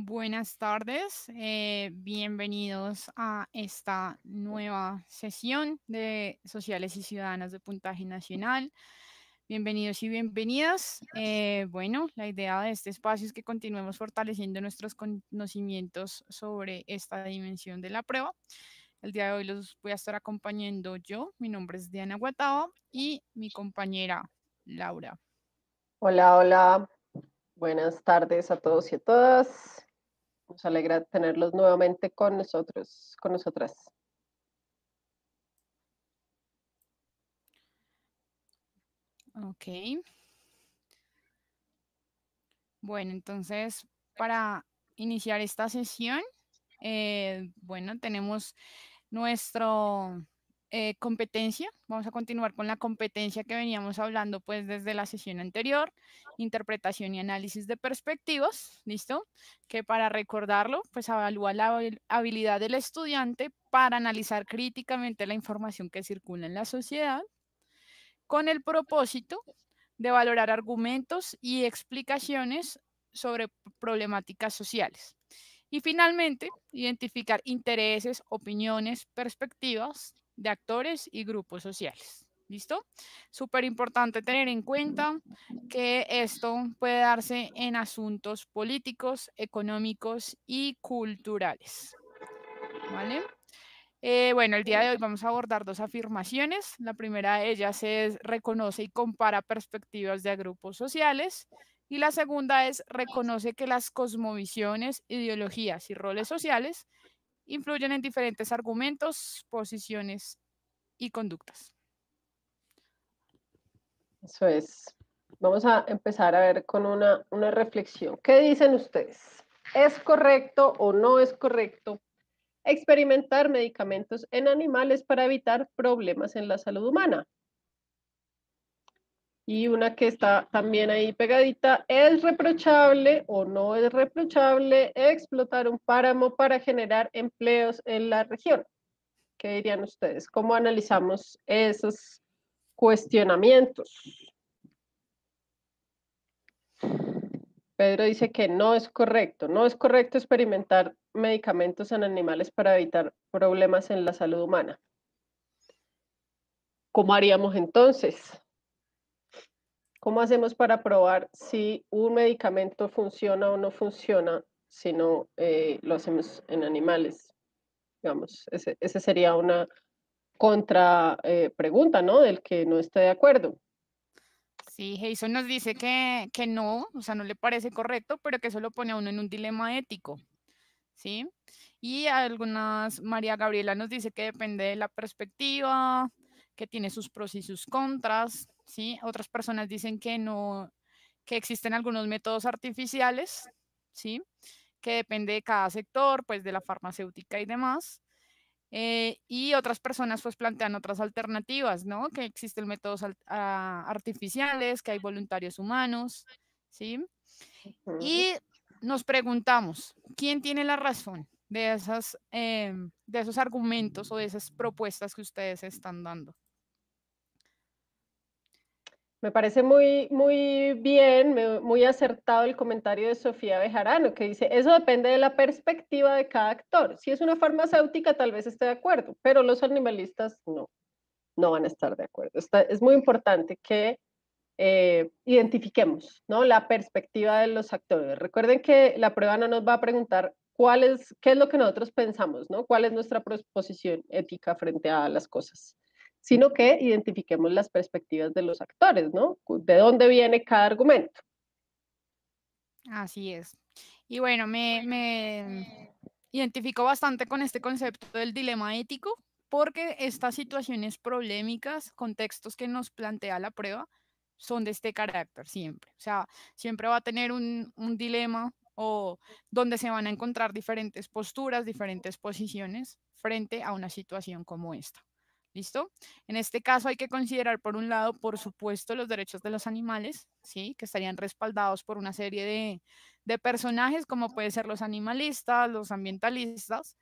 Buenas tardes, eh, bienvenidos a esta nueva sesión de Sociales y Ciudadanos de Puntaje Nacional. Bienvenidos y bienvenidas. Eh, bueno, la idea de este espacio es que continuemos fortaleciendo nuestros conocimientos sobre esta dimensión de la prueba. El día de hoy los voy a estar acompañando yo. Mi nombre es Diana Guataba y mi compañera Laura. Hola, hola. Buenas tardes a todos y a todas. Nos alegra tenerlos nuevamente con nosotros, con nosotras. Ok. Bueno, entonces, para iniciar esta sesión, eh, bueno, tenemos nuestra eh, competencia. Vamos a continuar con la competencia que veníamos hablando pues desde la sesión anterior, interpretación y análisis de perspectivas, ¿listo? Que para recordarlo, pues evalúa la habilidad del estudiante para analizar críticamente la información que circula en la sociedad con el propósito de valorar argumentos y explicaciones sobre problemáticas sociales. Y finalmente, identificar intereses, opiniones, perspectivas de actores y grupos sociales. ¿Listo? Súper importante tener en cuenta que esto puede darse en asuntos políticos, económicos y culturales. ¿Vale? Eh, bueno, el día de hoy vamos a abordar dos afirmaciones. La primera de ellas es reconoce y compara perspectivas de grupos sociales y la segunda es reconoce que las cosmovisiones, ideologías y roles sociales influyen en diferentes argumentos, posiciones y conductas. Eso es. Vamos a empezar a ver con una, una reflexión. ¿Qué dicen ustedes? ¿Es correcto o no es correcto experimentar medicamentos en animales para evitar problemas en la salud humana. Y una que está también ahí pegadita, ¿es reprochable o no es reprochable explotar un páramo para generar empleos en la región? ¿Qué dirían ustedes? ¿Cómo analizamos esos cuestionamientos? Pedro dice que no es correcto, no es correcto experimentar medicamentos en animales para evitar problemas en la salud humana. ¿Cómo haríamos entonces? ¿Cómo hacemos para probar si un medicamento funciona o no funciona si no eh, lo hacemos en animales? Digamos, esa sería una contra pregunta, ¿no? Del que no esté de acuerdo. Sí, Jason nos dice que, no, o sea, no le parece correcto, pero que eso lo pone a uno en un dilema ético. ¿Sí? Y algunas, María Gabriela nos dice que depende de la perspectiva, que tiene sus pros y sus contras, ¿sí? Otras personas dicen que no, que existen algunos métodos artificiales, ¿sí? Que depende de cada sector, pues de la farmacéutica y demás. Eh, y otras personas pues plantean otras alternativas, ¿no? Que existen métodos ah, artificiales, que hay voluntarios humanos, ¿sí? Y nos preguntamos, ¿quién tiene la razón de, esas, em, de esos argumentos o de esas propuestas que ustedes están dando? Me parece muy, muy bien, muy acertado el comentario de Sofía Bejarano, que dice, eso depende de la perspectiva de cada actor. Si es una farmacéutica, tal vez esté de acuerdo, pero los animalistas no, no van a estar de acuerdo. es muy importante que eh, identifiquemos ¿no? la perspectiva de los actores. Recuerden que la prueba no nos va a preguntar cuál es, qué es lo que nosotros pensamos, ¿no? cuál es nuestra posición ética frente a las cosas sino que identifiquemos las perspectivas de los actores, ¿no? ¿De dónde viene cada argumento? Así es. Y bueno, me, identifico bastante con este concepto del dilema ético, porque estas situaciones problemáticas, contextos que nos plantea la prueba, son de este carácter siempre. O sea, siempre va a tener un dilema o donde se van a encontrar diferentes posturas, diferentes posiciones frente a una situación como esta. En este caso hay que considerar, por un lado, por supuesto, los derechos de los animales, ¿sí? Que estarían respaldados por una serie de, personajes, como pueden ser los animalistas, los ambientalistas,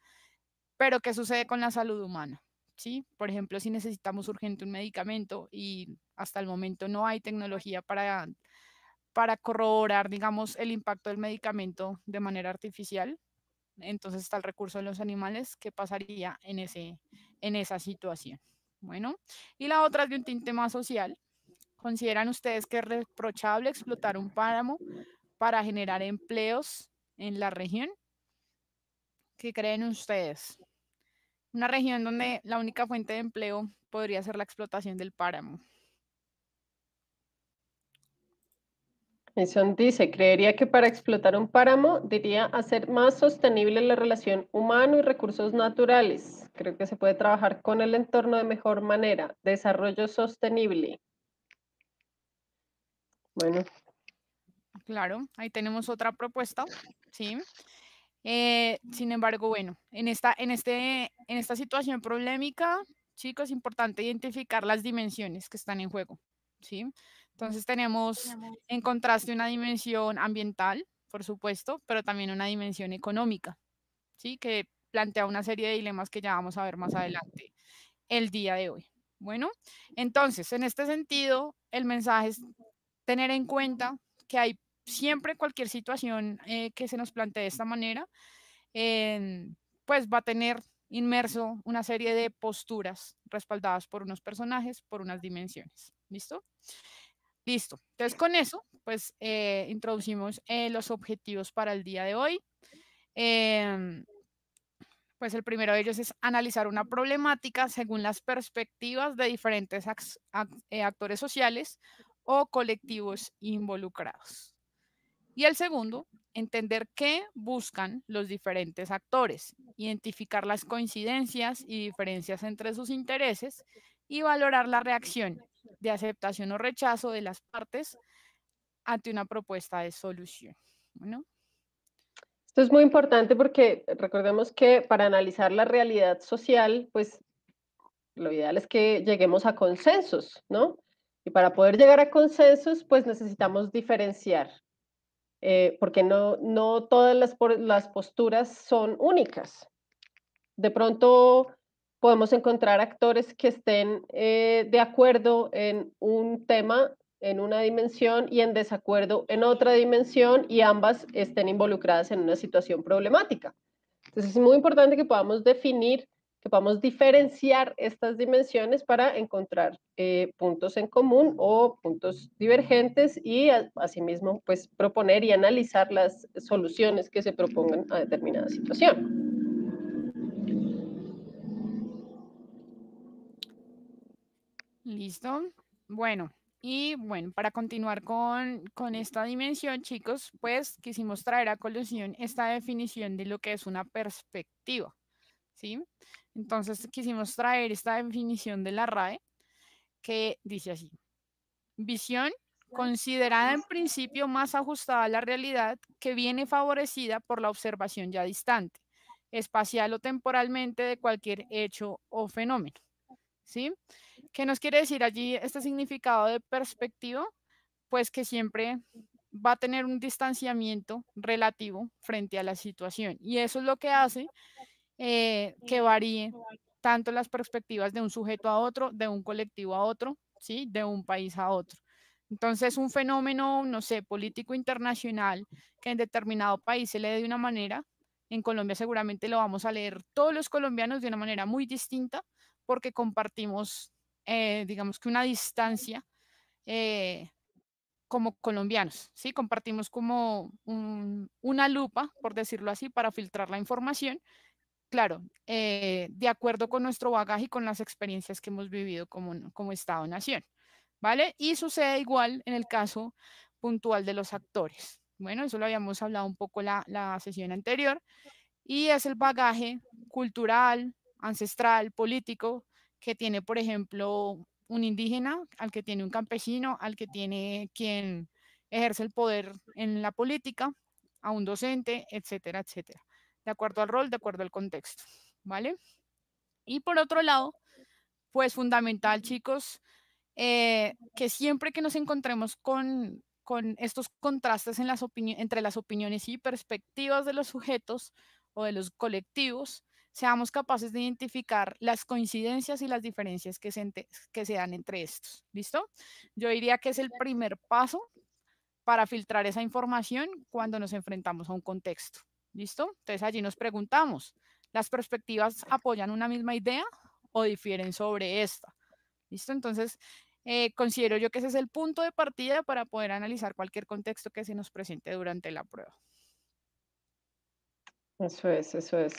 pero ¿qué sucede con la salud humana? ¿Sí? Por ejemplo, si necesitamos urgente un medicamento y hasta el momento no hay tecnología para, corroborar, digamos, el impacto del medicamento de manera artificial, entonces está el recurso de los animales, ¿qué pasaría en ese en esa situación. Bueno, y la otra es de un tinte más social. ¿Consideran ustedes que es reprochable explotar un páramo para generar empleos en la región? ¿Qué creen ustedes? Una región donde la única fuente de empleo podría ser la explotación del páramo. Eso dice, creería que para explotar un páramo diría hacer más sostenible la relación humano y recursos naturales. Creo que se puede trabajar con el entorno de mejor manera. Desarrollo sostenible. Bueno. Claro, ahí tenemos otra propuesta, ¿sí? Eh, sin embargo, bueno, en esta, en, este, en esta situación problemática, chicos, es importante identificar las dimensiones que están en juego, ¿sí? Entonces tenemos en contraste una dimensión ambiental, por supuesto, pero también una dimensión económica, ¿sí? Que plantea una serie de dilemas que ya vamos a ver más adelante el día de hoy. Bueno, entonces, en este sentido, el mensaje es tener en cuenta que hay siempre cualquier situación eh, que se nos plantea de esta manera, em, pues va a tener inmerso una serie de posturas respaldadas por unos personajes, por unas dimensiones. ¿Listo? Listo. Entonces, con eso, pues eh, introducimos eh, los objetivos para el día de hoy. Em, pues el primero de ellos es analizar una problemática según las perspectivas de diferentes eh, actores sociales o colectivos involucrados. Y el segundo, entender qué buscan los diferentes actores, identificar las coincidencias y diferencias entre sus intereses y valorar la reacción de aceptación o rechazo de las partes ante una propuesta de solución. Bueno, esto es muy importante porque recordemos que para analizar la realidad social, pues lo ideal es que lleguemos a consensos, ¿no? Y para poder llegar a consensos, pues necesitamos diferenciar, eh, porque no, no todas las, las posturas son únicas. De pronto podemos encontrar actores que estén eh, de acuerdo en un tema en una dimensión y en desacuerdo en otra dimensión y ambas estén involucradas en una situación problemática. Entonces es muy importante que podamos definir, que podamos diferenciar estas dimensiones para encontrar eh, puntos en común o puntos divergentes y asimismo pues proponer y analizar las soluciones que se propongan a determinada situación. Listo. Bueno, y bueno, para continuar con, esta dimensión, chicos, pues quisimos traer a colusión esta definición de lo que es una perspectiva, ¿sí? Entonces quisimos traer esta definición de la RAE que dice así, visión considerada en principio más ajustada a la realidad que viene favorecida por la observación ya distante, espacial o temporalmente de cualquier hecho o fenómeno, ¿sí? sí ¿Qué nos quiere decir allí este significado de perspectiva? Pues que siempre va a tener un distanciamiento relativo frente a la situación. Y eso es lo que hace eh, que varíe tanto las perspectivas de un sujeto a otro, de un colectivo a otro, ¿sí? de un país a otro. Entonces, un fenómeno, no sé, político internacional, que en determinado país se lee de una manera, en Colombia seguramente lo vamos a leer todos los colombianos de una manera muy distinta, porque compartimos eh, digamos que una distancia eh, como colombianos, ¿sí? Compartimos como una lupa, por decirlo así, para filtrar la información, claro, eh, de acuerdo con nuestro bagaje y con las experiencias que hemos vivido como, como Estado-Nación, ¿vale? Y sucede igual en el caso puntual de los actores. Bueno, eso lo habíamos hablado un poco la, la sesión anterior, y es el bagaje cultural, ancestral, político, que tiene, por ejemplo, un indígena, al que tiene un campesino, al que tiene quien ejerce el poder en la política, a un docente, etcétera, etcétera. De acuerdo al rol, de acuerdo al contexto, ¿vale? Y por otro lado, pues fundamental, chicos, eh, que siempre que nos encontremos con, con estos contrastes entre las opiniones y perspectivas de los sujetos o de los colectivos, seamos capaces de identificar las coincidencias y las diferencias que se, que se dan entre estos. ¿Listo? Yo diría que es el primer paso para filtrar esa información cuando nos enfrentamos a un contexto. ¿Listo? Entonces allí nos preguntamos, ¿las perspectivas apoyan una misma idea o difieren sobre esta? ¿Listo? Entonces, eh, considero yo que ese es el punto de partida para poder analizar cualquier contexto que se nos presente durante la prueba. Eso es, eso es.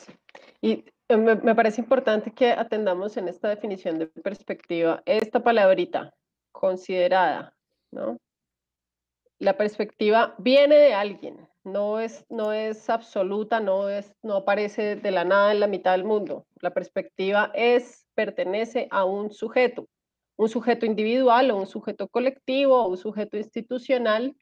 Y eh, me, parece importante que atendamos en esta definición de perspectiva esta palabrita, considerada, ¿no? La perspectiva viene de alguien, no es, no es absoluta, no, es, no aparece de la nada en la mitad del mundo. La perspectiva es, pertenece a un sujeto, un sujeto individual o un sujeto colectivo o un sujeto institucional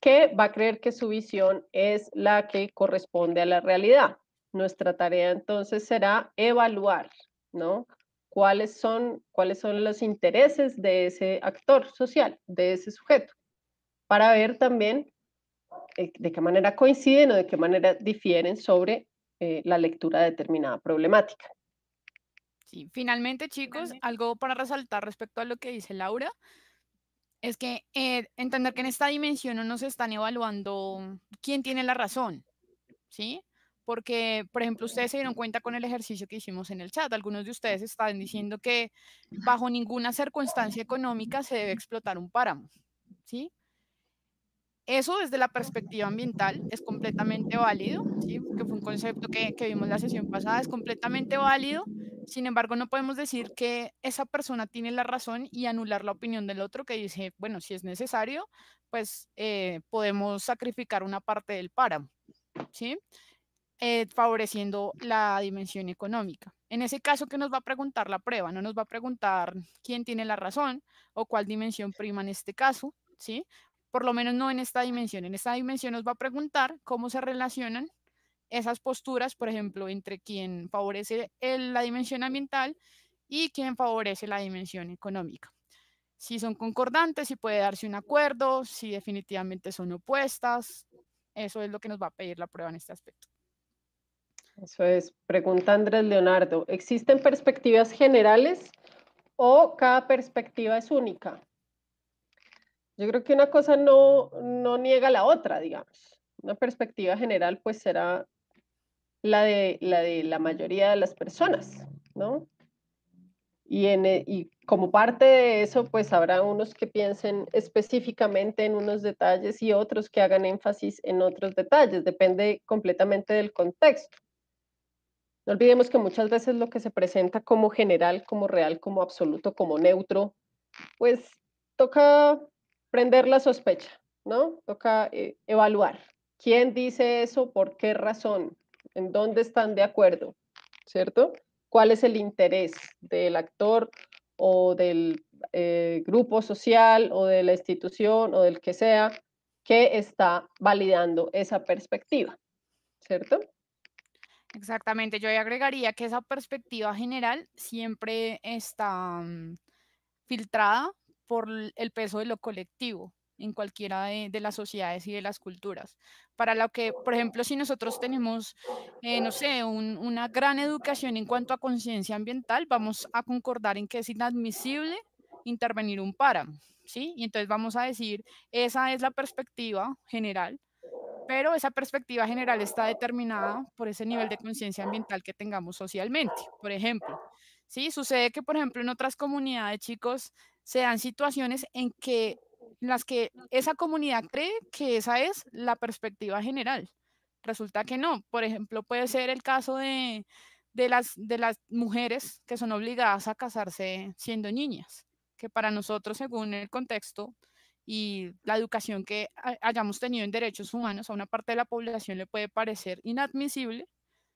que va a creer que su visión es la que corresponde a la realidad. Nuestra tarea entonces será evaluar, ¿no? ¿Cuáles son, cuáles son los intereses de ese actor social, de ese sujeto, para ver también eh, de qué manera coinciden o de qué manera difieren sobre eh, la lectura de determinada problemática. Sí, finalmente chicos, algo para resaltar respecto a lo que dice Laura, es que eh, entender que en esta dimensión no se están evaluando quién tiene la razón, ¿sí? porque, por ejemplo, ustedes se dieron cuenta con el ejercicio que hicimos en el chat. Algunos de ustedes estaban diciendo que bajo ninguna circunstancia económica se debe explotar un páramo, ¿sí? Eso desde la perspectiva ambiental es completamente válido, que fue un concepto que, que vimos la sesión pasada, es completamente válido. Sin embargo, no podemos decir que esa persona tiene la razón y anular la opinión del otro que dice, bueno, si es necesario, pues eh, podemos sacrificar una parte del páramo. ¿sí? Eh, favoreciendo la dimensión económica. En ese caso, ¿qué nos va a preguntar la prueba? No nos va a preguntar quién tiene la razón o cuál dimensión prima en este caso, ¿sí? Por lo menos no en esta dimensión. En esta dimensión nos va a preguntar cómo se relacionan esas posturas, por ejemplo, entre quien favorece la dimensión ambiental y quien favorece la dimensión económica. Si son concordantes, si puede darse un acuerdo, si definitivamente son opuestas. Eso es lo que nos va a pedir la prueba en este aspecto. Eso es. Pregunta Andrés Leonardo. ¿Existen perspectivas generales o cada perspectiva es única? Yo creo que una cosa no, no niega la otra, digamos. Una perspectiva general pues será la de la, de la mayoría de las personas, ¿no? Y, e, y, como parte de eso, pues habrá unos que piensen específicamente en unos detalles y otros que hagan énfasis en otros detalles. Depende completamente del contexto. No olvidemos que muchas veces lo que se presenta como general, como real, como absoluto, como neutro, pues toca prender la sospecha, ¿no? Toca eh, evaluar quién dice eso, por qué razón, en dónde están de acuerdo, ¿cierto? ¿Cuál es el interés del actor o del eh, grupo social o de la institución o del que sea que está validando esa perspectiva, ¿cierto? Exactamente, yo agregaría que esa perspectiva general siempre está mm, filtrada por el peso de lo colectivo en cualquiera de, las sociedades y de las culturas. Para lo que, por ejemplo, si nosotros tenemos, eh, no sé, una gran educación en cuanto a conciencia ambiental, vamos a concordar en que es inadmisible intervenir un páramo, ¿sí? Y entonces vamos a decir, esa es la perspectiva general pero esa perspectiva general está determinada por ese nivel de conciencia ambiental que tengamos socialmente. Por ejemplo, ¿sí? sucede que, por ejemplo, en otras comunidades, chicos, se dan situaciones en que las que esa comunidad cree que esa es la perspectiva general. Resulta que no. Por ejemplo, puede ser el caso las, de las mujeres que son obligadas a casarse siendo niñas, que para nosotros, según el contexto, y la educación que hayamos tenido en derechos humanos a una parte de la población le puede parecer inadmisible,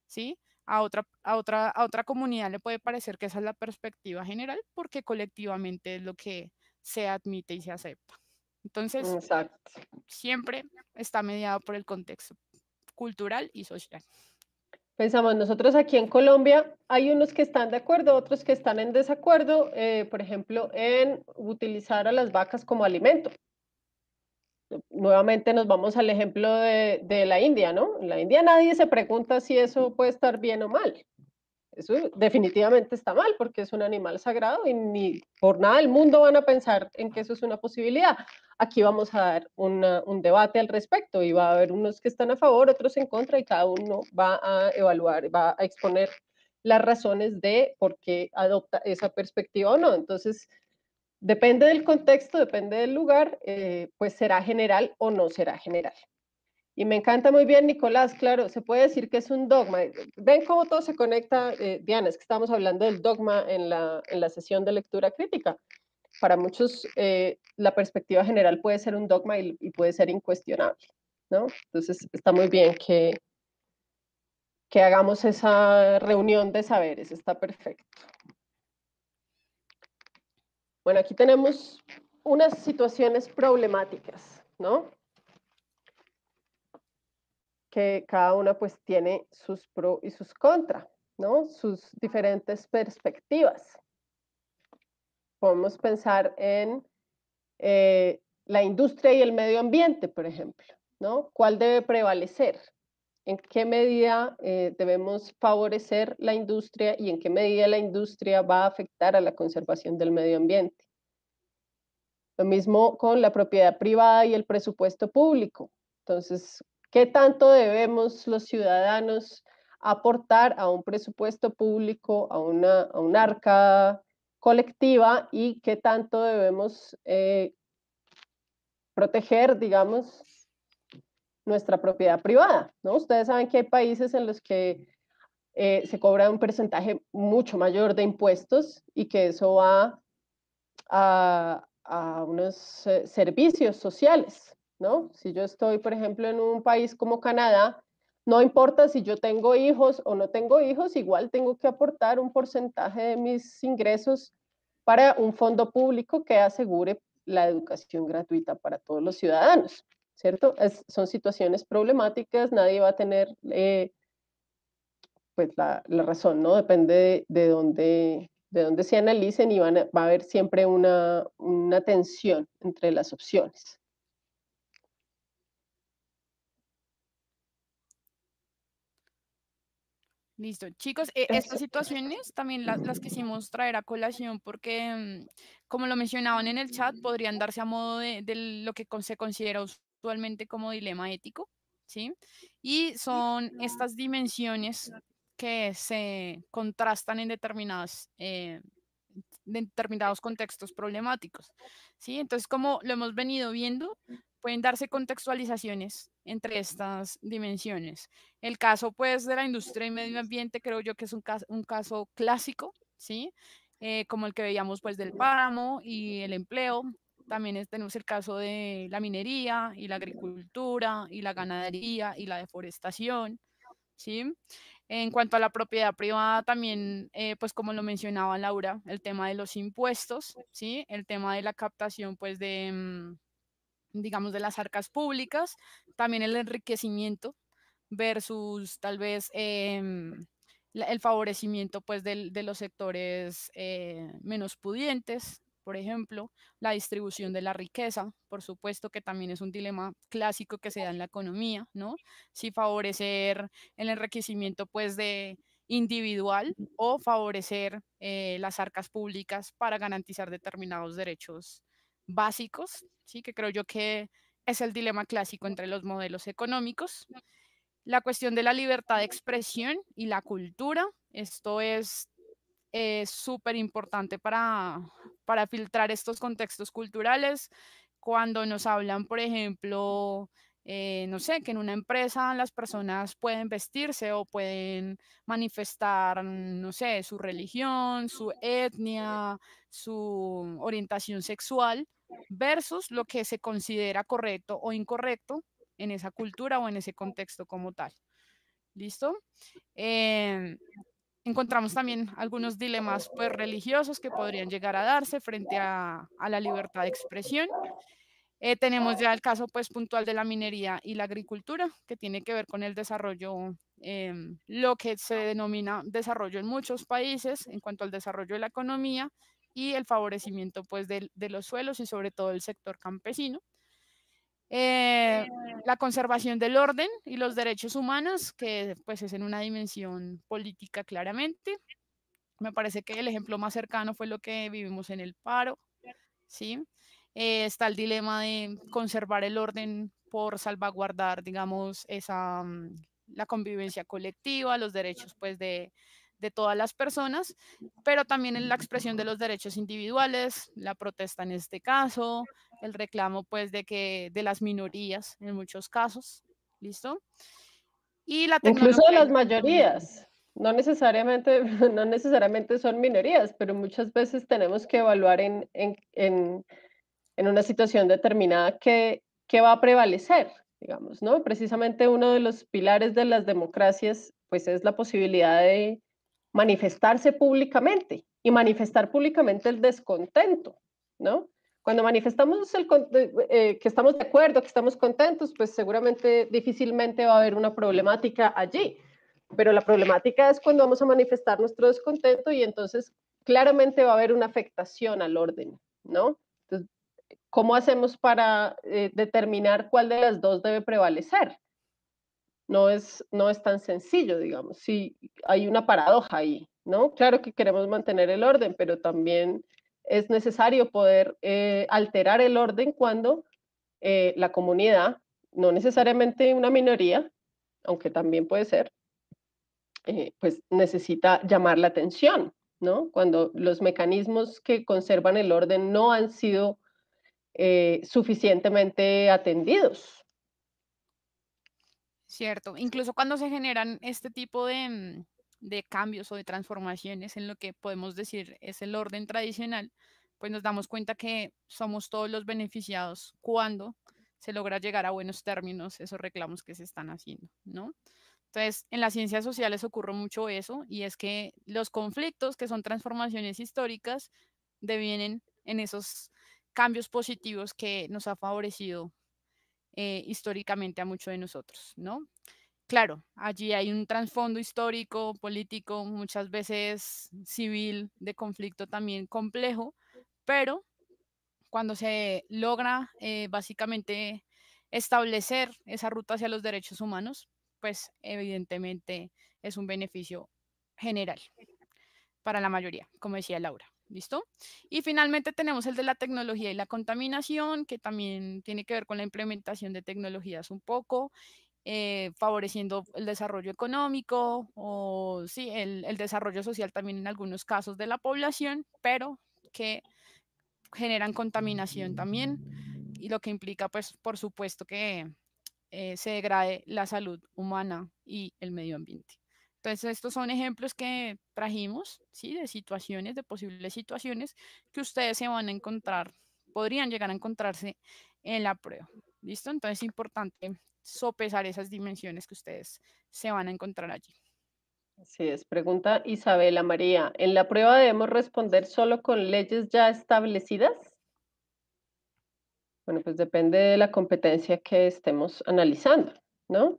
¿sí? A otra, a otra, a otra comunidad le puede parecer que esa es la perspectiva general porque colectivamente es lo que se admite y se acepta. Entonces, siempre está mediado por el contexto cultural y social pensamos nosotros aquí en Colombia, hay unos que están de acuerdo, otros que están en desacuerdo, eh, por ejemplo, en utilizar a las vacas como alimento. Nuevamente nos vamos al ejemplo de, de la India, ¿no? En la India nadie se pregunta si eso puede estar bien o mal. Eso definitivamente está mal porque es un animal sagrado y ni por nada del mundo van a pensar en que eso es una posibilidad. Aquí vamos a dar un debate al respecto y va a haber unos que están a favor, otros en contra y cada uno va a evaluar, va a exponer las razones de por qué adopta esa perspectiva o no. Entonces, depende del contexto, depende del lugar, eh, pues será general o no será general. Y me encanta muy bien, Nicolás, claro, se puede decir que es un dogma. Ven cómo todo se conecta, eh, Diana, es que estamos hablando del dogma en la, en la sesión de lectura crítica. Para muchos, eh, la perspectiva general puede ser un dogma y, puede ser incuestionable, ¿no? Entonces, está muy bien que, que hagamos esa reunión de saberes, está perfecto. Bueno, aquí tenemos unas situaciones problemáticas, ¿no? que cada una pues tiene sus pro y sus contra, ¿no? Sus diferentes perspectivas. Podemos pensar en eh, la industria y el medio ambiente, por ejemplo, ¿no? ¿Cuál debe prevalecer? ¿En qué medida eh, debemos favorecer la industria y en qué medida la industria va a afectar a la conservación del medio ambiente? Lo mismo con la propiedad privada y el presupuesto público. Entonces, ¿Qué tanto debemos los ciudadanos aportar a un presupuesto público, a una, arca colectiva y qué tanto debemos eh, proteger, digamos, nuestra propiedad privada? ¿no? Ustedes saben que hay países en los que eh, se cobra un porcentaje mucho mayor de impuestos y que eso va a, unos eh, servicios sociales, ¿no? Si yo estoy, por ejemplo, en un país como Canadá, no importa si yo tengo hijos o no tengo hijos, igual tengo que aportar un porcentaje de mis ingresos para un fondo público que asegure la educación gratuita para todos los ciudadanos, ¿cierto? son situaciones problemáticas, nadie va a tener eh, pues la, razón, ¿no? Depende de, dónde de se analicen y va a haber siempre una, una tensión entre las opciones. Listo, chicos, eh, estas situaciones también las, las, quisimos traer a colación porque, mm, como lo mencionaban en el chat, podrían darse a modo de, lo que se considera usualmente como dilema ético, ¿sí? Y son estas dimensiones que se contrastan en determinadas eh, determinados contextos problemáticos. ¿sí? Entonces, como lo hemos venido viendo, pueden darse contextualizaciones entre estas dimensiones. El caso, pues, de la industria y medio ambiente creo yo que es un caso, un caso clásico, ¿sí? Eh, como el que veíamos, pues, del páramo y el empleo. También tenemos el caso de la minería y la agricultura y la ganadería y la deforestación, ¿sí? En cuanto a la propiedad privada, también, eh, pues, como lo mencionaba Laura, el tema de los impuestos, ¿sí? El tema de la captación, pues, de... Mm, digamos, de las arcas públicas, también el enriquecimiento versus tal vez em, el favorecimiento pues de los sectores eh, menos pudientes, por ejemplo, la distribución de la riqueza, por supuesto que también es un dilema clásico que se da en la economía, ¿no? Si favorecer el enriquecimiento pues de individual o favorecer eh, las arcas públicas para garantizar determinados derechos básicos, ¿sí? que creo yo que es el dilema clásico entre los modelos económicos. La cuestión de la libertad de expresión y la cultura, esto es súper importante para, filtrar estos contextos culturales. Cuando nos hablan, por ejemplo, eh, no sé, que en una empresa las personas pueden vestirse o pueden manifestar, no sé, su religión, su etnia, su orientación sexual versus lo que se considera correcto o incorrecto en esa cultura o en ese contexto como tal. ¿Listo? Em, encontramos también algunos dilemas pues, religiosos que podrían llegar a darse frente a, la libertad de expresión. Eh, tenemos ya el caso pues, puntual de la minería y la agricultura, que tiene que ver con el desarrollo, em, lo que se denomina desarrollo en muchos países en cuanto al desarrollo de la economía y el favorecimiento pues de, los suelos y sobre todo el sector campesino. Eh, eh. la conservación del orden y los derechos humanos, que pues es en una dimensión política claramente. Me parece que el ejemplo más cercano fue lo que vivimos en el paro, ¿sí? Eh, está el dilema de conservar el orden por salvaguardar, digamos, esa, mm, la convivencia colectiva, los derechos pues de, de todas las personas, pero también en la expresión de los derechos individuales, la protesta en este caso, el reclamo pues de que de las minorías en muchos casos, ¿listo? Y la Incluso de las mayorías. No necesariamente, no necesariamente son minorías, pero muchas veces tenemos que evaluar en, una situación determinada qué, qué va a prevalecer, digamos, ¿no? Precisamente uno de los pilares de las democracias, pues es la posibilidad de, manifestarse públicamente y manifestar públicamente el descontento, ¿no? Cuando manifestamos eh, eh, que estamos de acuerdo, que estamos contentos, pues seguramente difícilmente va a haber una problemática allí. Pero la problemática es cuando vamos a manifestar nuestro descontento y entonces claramente va a haber una afectación al orden, ¿no? Entonces, ¿cómo hacemos para eh, determinar cuál de las dos debe prevalecer? no es, no es tan sencillo, digamos. Sí, hay una paradoja ahí, ¿no? Claro que queremos mantener el orden, pero también es necesario poder eh, alterar el orden cuando eh, la comunidad, no necesariamente una minoría, aunque también puede ser, eh, pues necesita llamar la atención, ¿no? Cuando los mecanismos que conservan el orden no han sido suficientemente atendidos. Cierto, incluso cuando se generan este tipo mm, de, cambios o de transformaciones en lo que podemos decir es el orden tradicional, pues nos damos cuenta que somos todos los beneficiados cuando se logra llegar a buenos términos esos reclamos que se están haciendo, ¿no? Entonces, en las ciencias sociales ocurre mucho eso y es que los conflictos, que son transformaciones históricas, devienen en esos cambios positivos que nos ha favorecido eh, históricamente a muchos de nosotros, ¿no? Claro, allí hay un trasfondo histórico, político, muchas veces civil, de conflicto también complejo, pero cuando se logra eh, básicamente establecer esa ruta hacia los derechos humanos, pues evidentemente es un beneficio general para la mayoría, como decía Laura. ¿Listo? Y finalmente tenemos el de la tecnología y la contaminación, que también tiene que ver con la implementación de tecnologías un poco, eh, favoreciendo el desarrollo económico o sí, el, desarrollo social también en algunos casos de la población, pero que generan contaminación también y lo que implica, pues, por supuesto que eh, se degrade la salud humana y el medio ambiente. Entonces, estos son ejemplos que trajimos, ¿sí? De situaciones, de posibles situaciones que ustedes se van a encontrar, podrían llegar a encontrarse en la prueba. ¿Listo? Entonces, es importante sopesar esas dimensiones que ustedes se van a encontrar allí. Así es, pregunta Isabela María. ¿En la prueba debemos responder solo con leyes ya establecidas? Bueno, pues depende de la competencia que estemos analizando, ¿no?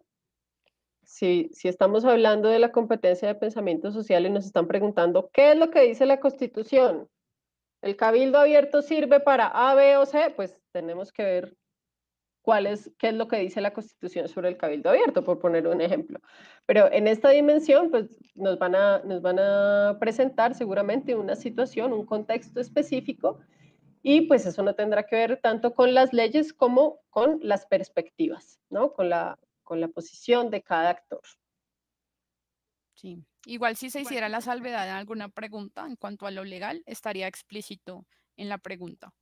si, estamos hablando de la competencia de pensamiento social y nos están preguntando qué es lo que dice la Constitución, el cabildo abierto sirve para A, B o C, pues tenemos que ver cuál es, qué es lo que dice la Constitución sobre el cabildo abierto, por poner un ejemplo. Pero en esta dimensión, pues nos van a, nos van a presentar seguramente una situación, un contexto específico, y pues eso no tendrá que ver tanto con las leyes como con las perspectivas, ¿no? Con la, con la posición de cada actor. Sí, igual si se hiciera la salvedad en alguna pregunta en cuanto a lo legal, estaría explícito en la pregunta.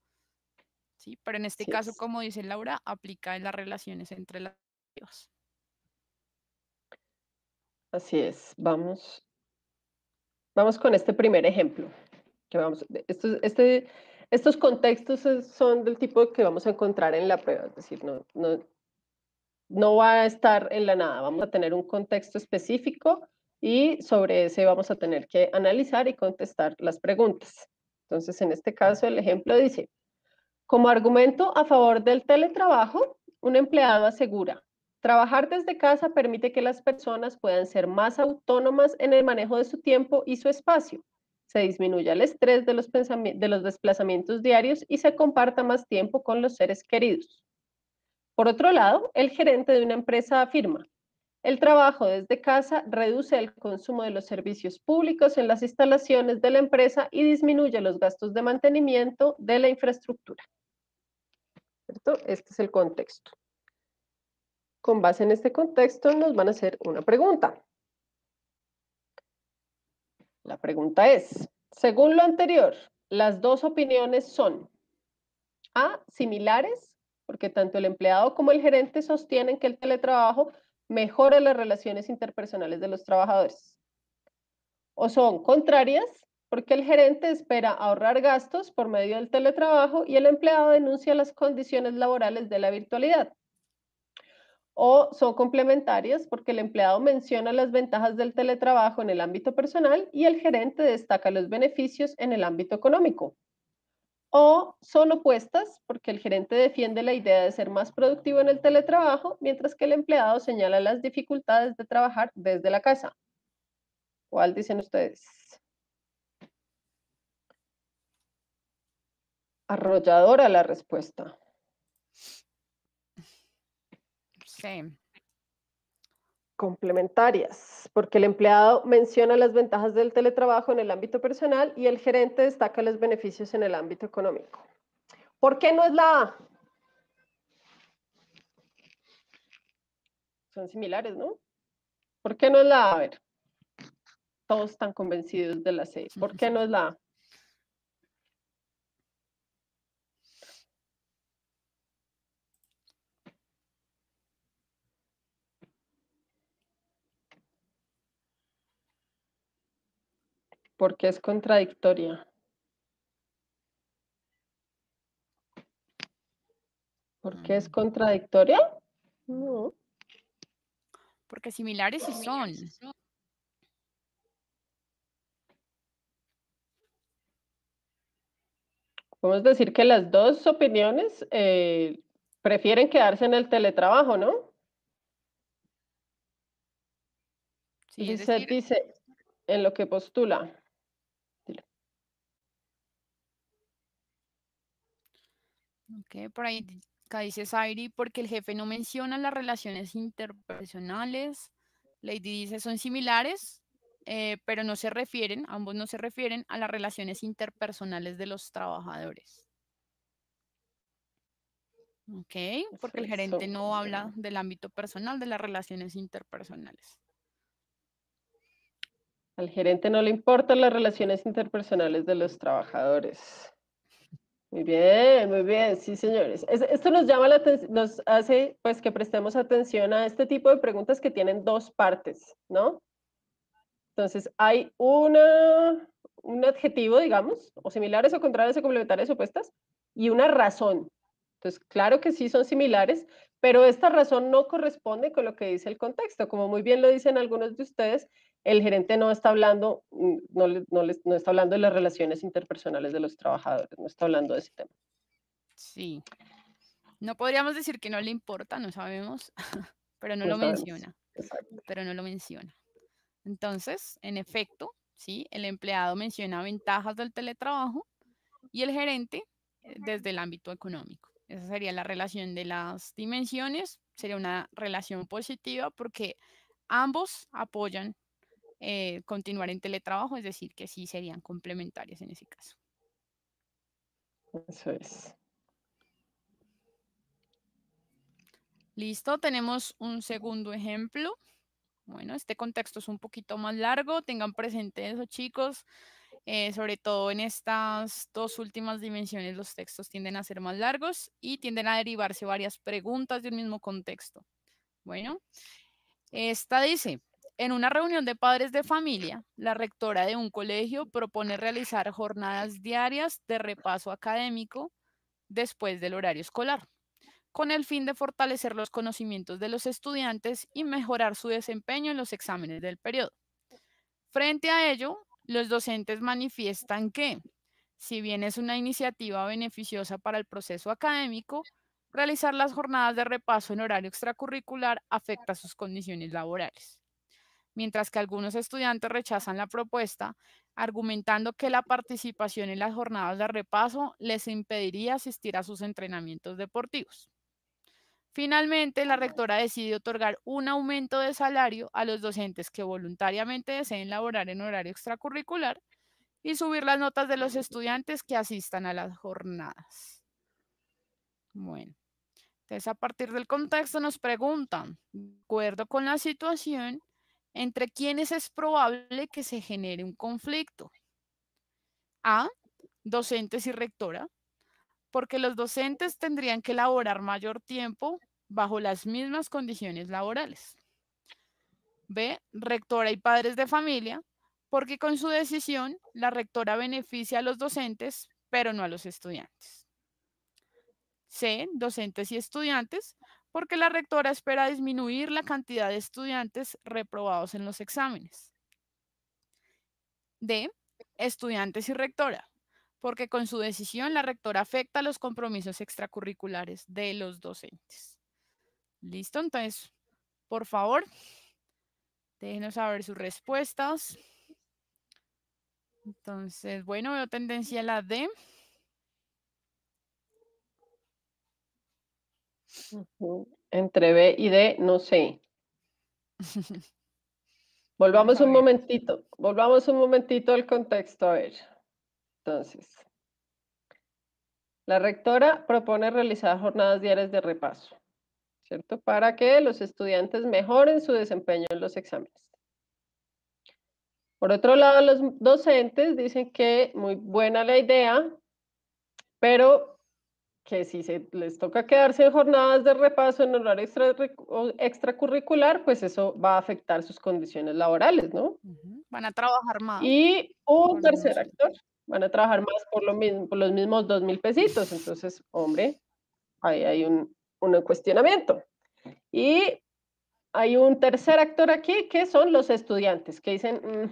Sí, pero en este caso, como dice Laura, aplica en las relaciones entre las Así es, vamos. Vamos con este primer ejemplo. Que vamos, estos, este, estos contextos son del tipo que vamos a encontrar en la prueba, es decir, no, no, no va a estar en la nada, vamos a tener un contexto específico y sobre ese vamos a tener que analizar y contestar las preguntas. Entonces, en este caso, el ejemplo dice, como argumento a favor del teletrabajo, un empleado asegura, trabajar desde casa permite que las personas puedan ser más autónomas en el manejo de su tiempo y su espacio. Se disminuye el estrés de los, de los desplazamientos diarios y se comparta más tiempo con los seres queridos. Por otro lado, el gerente de una empresa afirma, el trabajo desde casa reduce el consumo de los servicios públicos en las instalaciones de la empresa y disminuye los gastos de mantenimiento de la infraestructura. Este es el contexto. Con base en este contexto nos van a hacer una pregunta. La pregunta es, según lo anterior, las dos opiniones son A, similares porque tanto el empleado como el gerente sostienen que el teletrabajo mejora las relaciones interpersonales de los trabajadores. O son contrarias, porque el gerente espera ahorrar gastos por medio del teletrabajo y el empleado denuncia las condiciones laborales de la virtualidad. O son complementarias, porque el empleado menciona las ventajas del teletrabajo en el ámbito personal y el gerente destaca los beneficios en el ámbito económico o son opuestas, porque el gerente defiende la idea de ser más productivo en el teletrabajo, mientras que el empleado señala las dificultades de trabajar desde la casa. ¿Cuál dicen ustedes? Arrolladora la respuesta. Same complementarias, porque el empleado menciona las ventajas del teletrabajo en el ámbito personal y el gerente destaca los beneficios en el ámbito económico. ¿Por qué no es la A? Son similares, ¿no? ¿Por qué no es la A? A ver, todos están convencidos de la C. ¿Por qué no es la A? porque es contradictoria. ¿Por qué es mm. contradictoria? No. Porque similares sí son. Podemos decir que las dos opiniones eh, prefieren quedarse en el teletrabajo, ¿no? Sí, se dice, en lo que postula. Ok, por ahí acá dice Sairi, porque el jefe no menciona las relaciones interpersonales. Lady dice, son similares, eh, pero no se refieren, ambos no se refieren a las relaciones interpersonales de los trabajadores. Ok, porque el gerente no habla del ámbito personal, de las relaciones interpersonales. Al gerente no le importan las relaciones interpersonales de los trabajadores. Muy bien, muy bien, sí señores. esto nos llama la nos hace pues que prestemos atención a este tipo de preguntas que tienen dos partes, ¿no? Entonces hay una, un adjetivo, digamos, o similares o contrarias o complementarias opuestas, y una razón. Entonces, claro que sí son similares, pero esta razón no corresponde con lo que dice el contexto. Como muy bien lo dicen algunos de ustedes, el gerente no está hablando, mm, no, está hablando de las relaciones interpersonales de los trabajadores, no está hablando de ese tema. Sí. No podríamos decir que no le importa, no sabemos, pero no, lo menciona. Pero no lo menciona. Entonces, en efecto, sí, el empleado menciona ventajas del teletrabajo y el gerente eh, desde el ámbito económico. Esa sería la relación de las dimensiones, sería una relación positiva porque ambos apoyan eh, continuar en teletrabajo, es decir, que sí serían complementarias en ese caso. Eso es. Listo, tenemos un segundo ejemplo. Bueno, este contexto es un poquito más largo, tengan presente eso chicos. Eh, sobre todo en estas dos últimas dimensiones los textos tienden a ser más largos y tienden a derivarse varias preguntas de un mismo contexto. Bueno, esta dice, en una reunión de padres de familia, la rectora de un colegio propone realizar jornadas diarias de repaso académico después del horario escolar, con el fin de fortalecer los conocimientos de los estudiantes y mejorar su desempeño en los exámenes del periodo. Frente a ello, los docentes manifiestan que, si bien es una iniciativa beneficiosa para el proceso académico, realizar las jornadas de repaso en horario extracurricular afecta sus condiciones laborales mientras que algunos estudiantes rechazan la propuesta, argumentando que la participación en las jornadas de repaso les impediría asistir a sus entrenamientos deportivos. Finalmente, la rectora decide otorgar un aumento de salario a los docentes que voluntariamente deseen laborar en horario extracurricular y subir las notas de los estudiantes que asistan a las jornadas. Bueno, entonces a partir del contexto nos preguntan, de acuerdo con la situación, entre quienes es probable que se genere un conflicto. A, docentes y rectora, porque los docentes tendrían que laborar mayor tiempo bajo las mismas condiciones laborales. B, rectora y padres de familia, porque con su decisión la rectora beneficia a los docentes, pero no a los estudiantes. C, docentes y estudiantes, porque la rectora espera disminuir la cantidad de estudiantes reprobados en los exámenes. D. Estudiantes y rectora, porque con su decisión la rectora afecta los compromisos extracurriculares de los docentes. Listo, entonces, por favor, déjenos saber sus respuestas. Entonces, bueno, veo tendencia a la D. Entre B y D, no sé. volvamos un momentito, volvamos un momentito al contexto, a ver. Entonces, la rectora propone realizar jornadas diarias de repaso, ¿cierto? Para que los estudiantes mejoren su desempeño en los exámenes. Por otro lado, los docentes dicen que muy buena la idea, pero que si se les toca quedarse en jornadas de repaso en horario extra, extracurricular, pues eso va a afectar sus condiciones laborales, ¿no? Van a trabajar más. Y un tercer actor, van a trabajar más por, lo mismo, por los mismos dos mil pesitos. Entonces, hombre, ahí hay un, un cuestionamiento. Y hay un tercer actor aquí que son los estudiantes que dicen, mm,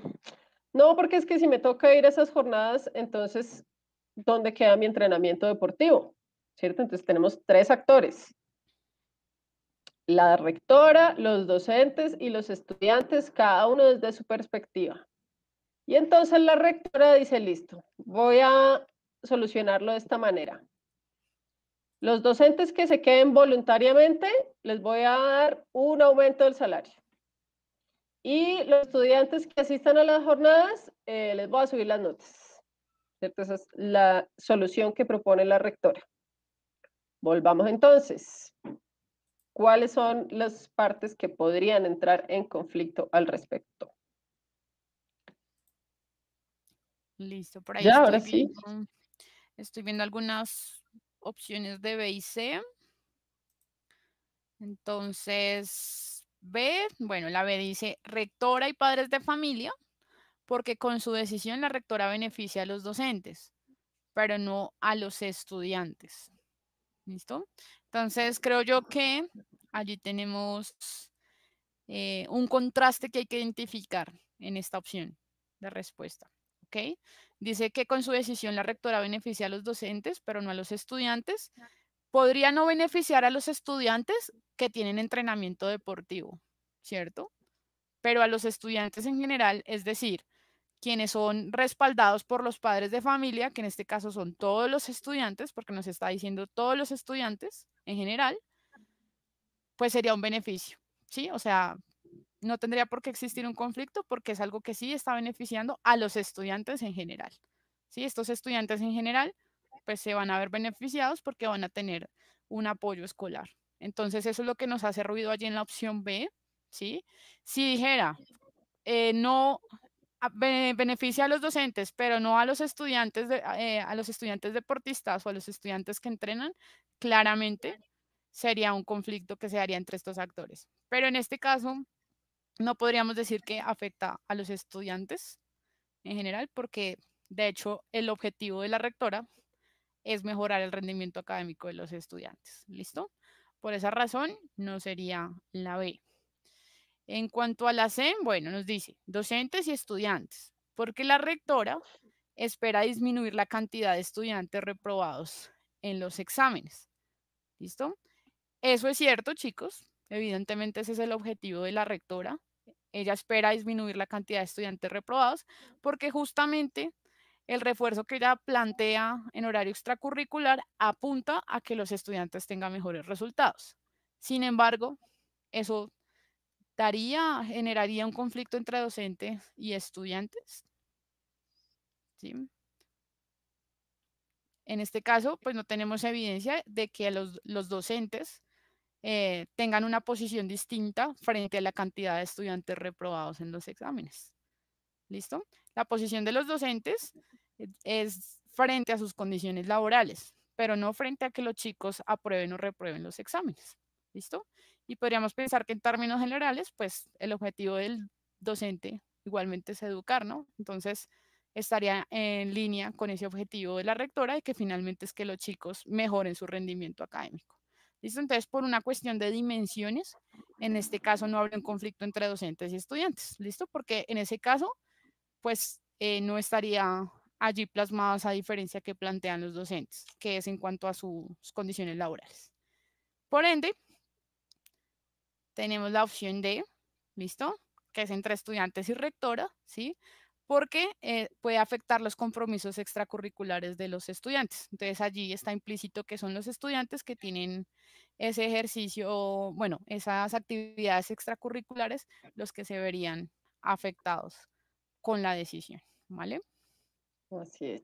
no, porque es que si me toca ir a esas jornadas, entonces, ¿dónde queda mi entrenamiento deportivo? ¿cierto? Entonces tenemos tres actores. La rectora, los docentes y los estudiantes, cada uno desde su perspectiva. Y entonces la rectora dice, listo, voy a solucionarlo de esta manera. Los docentes que se queden voluntariamente, les voy a dar un aumento del salario. Y los estudiantes que asistan a las jornadas, eh, les voy a subir las notas. ¿Cierto? Esa es la solución que propone la rectora. Volvamos entonces. ¿Cuáles son las partes que podrían entrar en conflicto al respecto? Listo, por ahí. Ya, ahora sí. Estoy viendo algunas opciones de B y C. Entonces, B, bueno, la B dice rectora y padres de familia, porque con su decisión la rectora beneficia a los docentes, pero no a los estudiantes. ¿Listo? Entonces, creo yo que allí tenemos eh, un contraste que hay que identificar en esta opción de respuesta. ¿Ok? Dice que con su decisión la rectora beneficia a los docentes, pero no a los estudiantes. Ah. Podría no beneficiar a los estudiantes que tienen entrenamiento deportivo, ¿cierto? Pero a los estudiantes en general, es decir, quienes son respaldados por los padres de familia, que en este caso son todos los estudiantes, porque nos está diciendo todos los estudiantes en general, pues sería un beneficio, ¿sí? O sea, no tendría por qué existir un conflicto porque es algo que sí está beneficiando a los estudiantes en general, ¿sí? Estos estudiantes en general, pues se van a ver beneficiados porque van a tener un apoyo escolar. Entonces, eso es lo que nos hace ruido allí en la opción B, ¿sí? Si dijera, eh, no beneficia a los docentes, pero no a los estudiantes, eh, a los estudiantes deportistas o a los estudiantes que entrenan, claramente sería un conflicto que se haría entre estos actores. Pero en este caso, no podríamos decir que afecta a los estudiantes en general, porque de hecho el objetivo de la rectora es mejorar el rendimiento académico de los estudiantes. ¿Listo? Por esa razón, no sería la B. En cuanto a la CEN, bueno, nos dice docentes y estudiantes, porque la rectora espera disminuir la cantidad de estudiantes reprobados en los exámenes. ¿Listo? Eso es cierto, chicos. Evidentemente ese es el objetivo de la rectora. Ella espera disminuir la cantidad de estudiantes reprobados porque justamente el refuerzo que ella plantea en horario extracurricular apunta a que los estudiantes tengan mejores resultados. Sin embargo, eso generaría un conflicto entre docentes y estudiantes. En este caso, pues no tenemos evidencia de que los, docentes eh, tengan una posición distinta frente a la cantidad de estudiantes reprobados en los exámenes. ¿Listo? La posición de los docentes e, es frente a sus condiciones laborales, pero no frente a que los chicos aprueben o reprueben los exámenes. ¿Listo? Y podríamos pensar que en términos generales, pues el objetivo del docente igualmente es educar, ¿no? Entonces, estaría en línea con ese objetivo de la rectora y que finalmente es que los chicos mejoren su rendimiento académico. ¿Listo? Entonces, por una cuestión de dimensiones, en este caso no habría un conflicto entre docentes y estudiantes, ¿listo? Porque en ese caso, pues eh, no estaría allí plasmada esa diferencia que plantean los docentes, que es en cuanto a sus condiciones laborales. Por ende, tenemos la opción D, ¿listo? Que es entre estudiantes y rectora, ¿sí? Porque eh, puede afectar los compromisos extracurriculares de los estudiantes. Entonces allí está implícito que son los estudiantes que tienen ese ejercicio, bueno, esas actividades extracurriculares, los que se verían afectados con la decisión, ¿vale? Así es.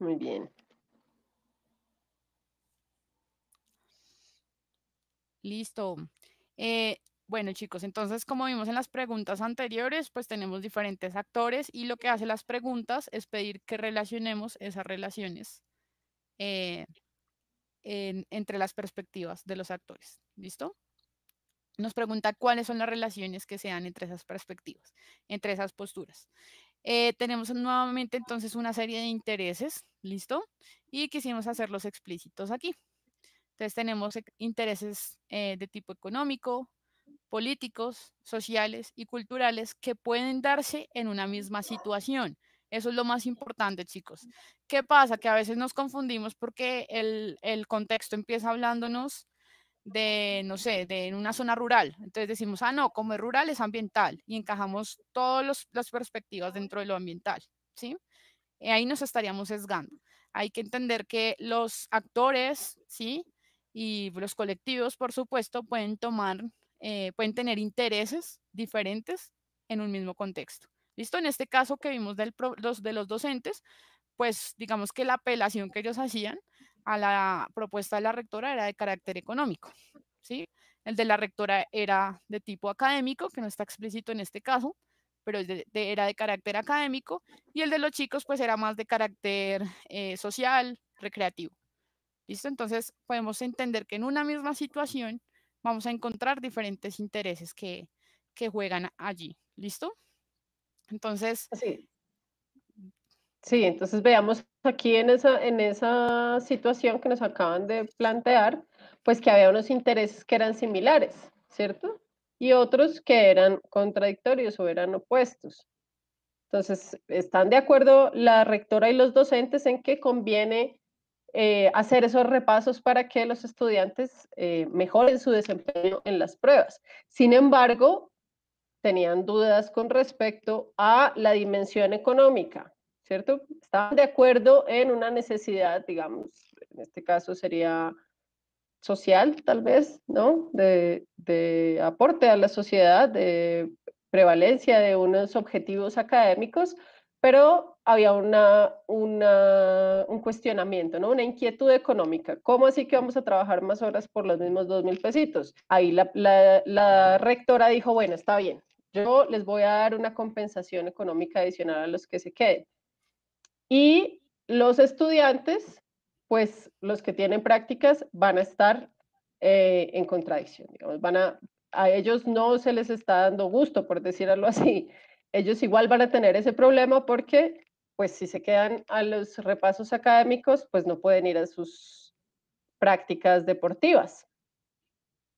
Muy bien. Listo. Eh, bueno, chicos, entonces, como vimos en las preguntas anteriores, pues tenemos diferentes actores y lo que hace las preguntas es pedir que relacionemos esas relaciones eh, entre las perspectivas de los actores. ¿Listo? Nos pregunta cuáles son las relaciones que se dan entre esas perspectivas, entre esas posturas. Eh, tenemos nuevamente entonces una serie de intereses, ¿listo? Y quisimos hacerlos explícitos aquí. Entonces tenemos e, intereses eh, de tipo económico, políticos, sociales y culturales que pueden darse en una misma situación. Eso es lo más importante, chicos. ¿Qué pasa? Que a veces nos confundimos porque el, el contexto empieza hablándonos de, no sé, de una zona rural. Entonces decimos, ah, no, como es rural es ambiental y encajamos todas las perspectivas dentro de lo ambiental, ¿sí? ahí nos estaríamos sesgando. Hay que entender que los actores, ¿sí? y los colectivos, por supuesto, pueden tomar, eh, pueden tener intereses diferentes en un mismo contexto. ¿Listo? En este caso que vimos del de los docentes, pues digamos que la apelación que ellos hacían a la propuesta de la rectora era de carácter económico, ¿sí? El de la rectora era de tipo académico, que no está explícito en este caso, pero era de carácter académico, y el de los chicos pues era más de carácter eh, social, recreativo. ¿Listo? Entonces podemos entender que en una misma situación vamos a encontrar diferentes intereses que, juegan allí. ¿Listo? Entonces... Sí. sí, oh. entonces veamos aquí en esa, en esa situación que nos acaban de plantear, pues que había unos intereses que eran similares, ¿cierto? Y otros que eran contradictorios o eran opuestos. Entonces, están de acuerdo la rectora y los docentes en que conviene eh, hacer esos repasos para que los estudiantes eh, mejoren su desempeño en las pruebas. Sin embargo, tenían dudas con respecto a la dimensión económica, ¿cierto? Estaban de acuerdo en una necesidad, digamos, en este caso sería social, tal vez, ¿no? de aporte a la sociedad, de prevalencia de unos objetivos académicos, pero había una, un cuestionamiento, ¿no? una inquietud económica. ¿Cómo así que vamos a trabajar más horas por los mismos dos mil pesitos? Ahí la, rectora dijo, bueno, está bien, yo les voy a dar una compensación económica adicional a los que se queden. Y los estudiantes, pues los que tienen prácticas, van a estar eh, en contradicción, digamos, van a, a ellos no se les está dando gusto, por decirlo así. Ellos igual van a tener ese problema porque pues si se quedan a los repasos académicos, pues no pueden ir a sus prácticas deportivas.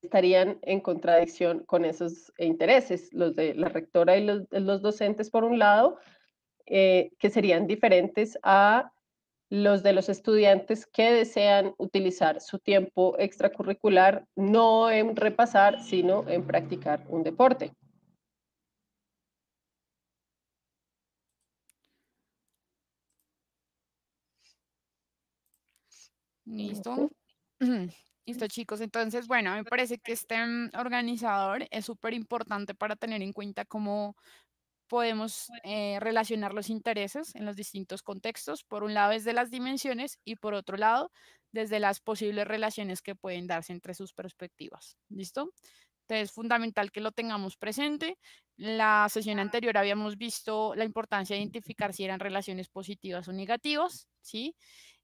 Estarían en contradicción con esos intereses, los de la rectora y los, los docentes por un lado, eh, que serían diferentes a los de los estudiantes que desean utilizar su tiempo extracurricular no en repasar, sino en practicar un deporte. Listo. Listo, chicos. Entonces, bueno, me parece que este mm, organizador es súper importante para tener en cuenta cómo podemos eh, relacionar los intereses en los distintos contextos, por un lado desde las dimensiones y por otro lado desde las posibles relaciones que pueden darse entre sus perspectivas. ¿Listo? Entonces es fundamental que lo tengamos presente. La sesión anterior habíamos visto la importancia de identificar si eran relaciones positivas o negativas, ¿sí?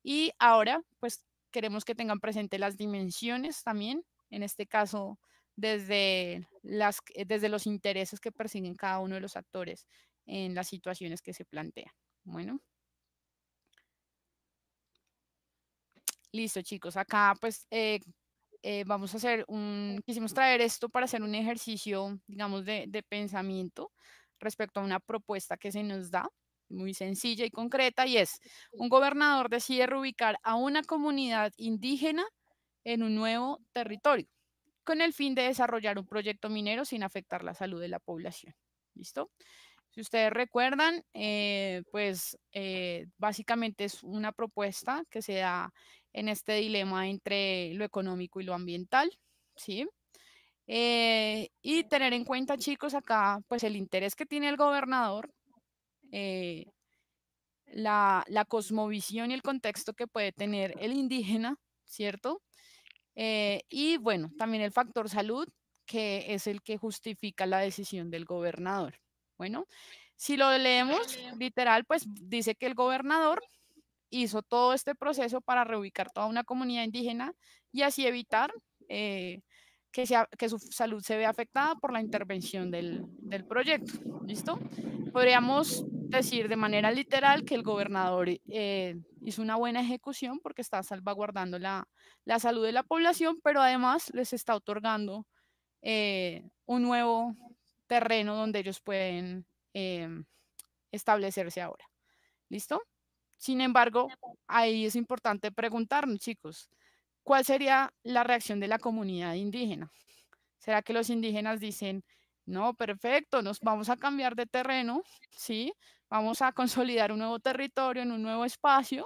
Y ahora, pues queremos que tengan presente las dimensiones también, en este caso desde, las, desde los intereses que persiguen cada uno de los actores en las situaciones que se plantean. Bueno. Listo, chicos. Acá pues eh, eh, vamos a hacer un, quisimos traer esto para hacer un ejercicio, digamos, de, de pensamiento respecto a una propuesta que se nos da muy sencilla y concreta y es, un gobernador decide reubicar a una comunidad indígena en un nuevo territorio con el fin de desarrollar un proyecto minero sin afectar la salud de la población. ¿Listo? Si ustedes recuerdan, eh, pues eh, básicamente es una propuesta que se da en este dilema entre lo económico y lo ambiental, ¿sí? Eh, y tener en cuenta, chicos, acá, pues el interés que tiene el gobernador eh, la, cosmovisión y el contexto que puede tener el indígena, ¿cierto? Eh, y bueno, también el factor salud, que es el que justifica la decisión del gobernador. Bueno, si lo leemos literal, pues dice que el gobernador hizo todo este proceso para reubicar toda una comunidad indígena y así evitar eh, que, sea, que, su salud se vea afectada por la intervención del, del proyecto. ¿Listo? Podríamos decir de manera literal que el gobernador eh, eh, hizo una buena ejecución porque está salvaguardando la, salud de la población, pero además les está otorgando eh, un nuevo terreno donde ellos pueden establecerse ahora. ¿Listo? Sin embargo, ahí es importante preguntarnos, chicos, ¿cuál sería la reacción de la comunidad indígena? ¿Será que los indígenas dicen, no, perfecto, nos vamos a cambiar de terreno, ¿sí? Vamos a consolidar un nuevo territorio en un nuevo espacio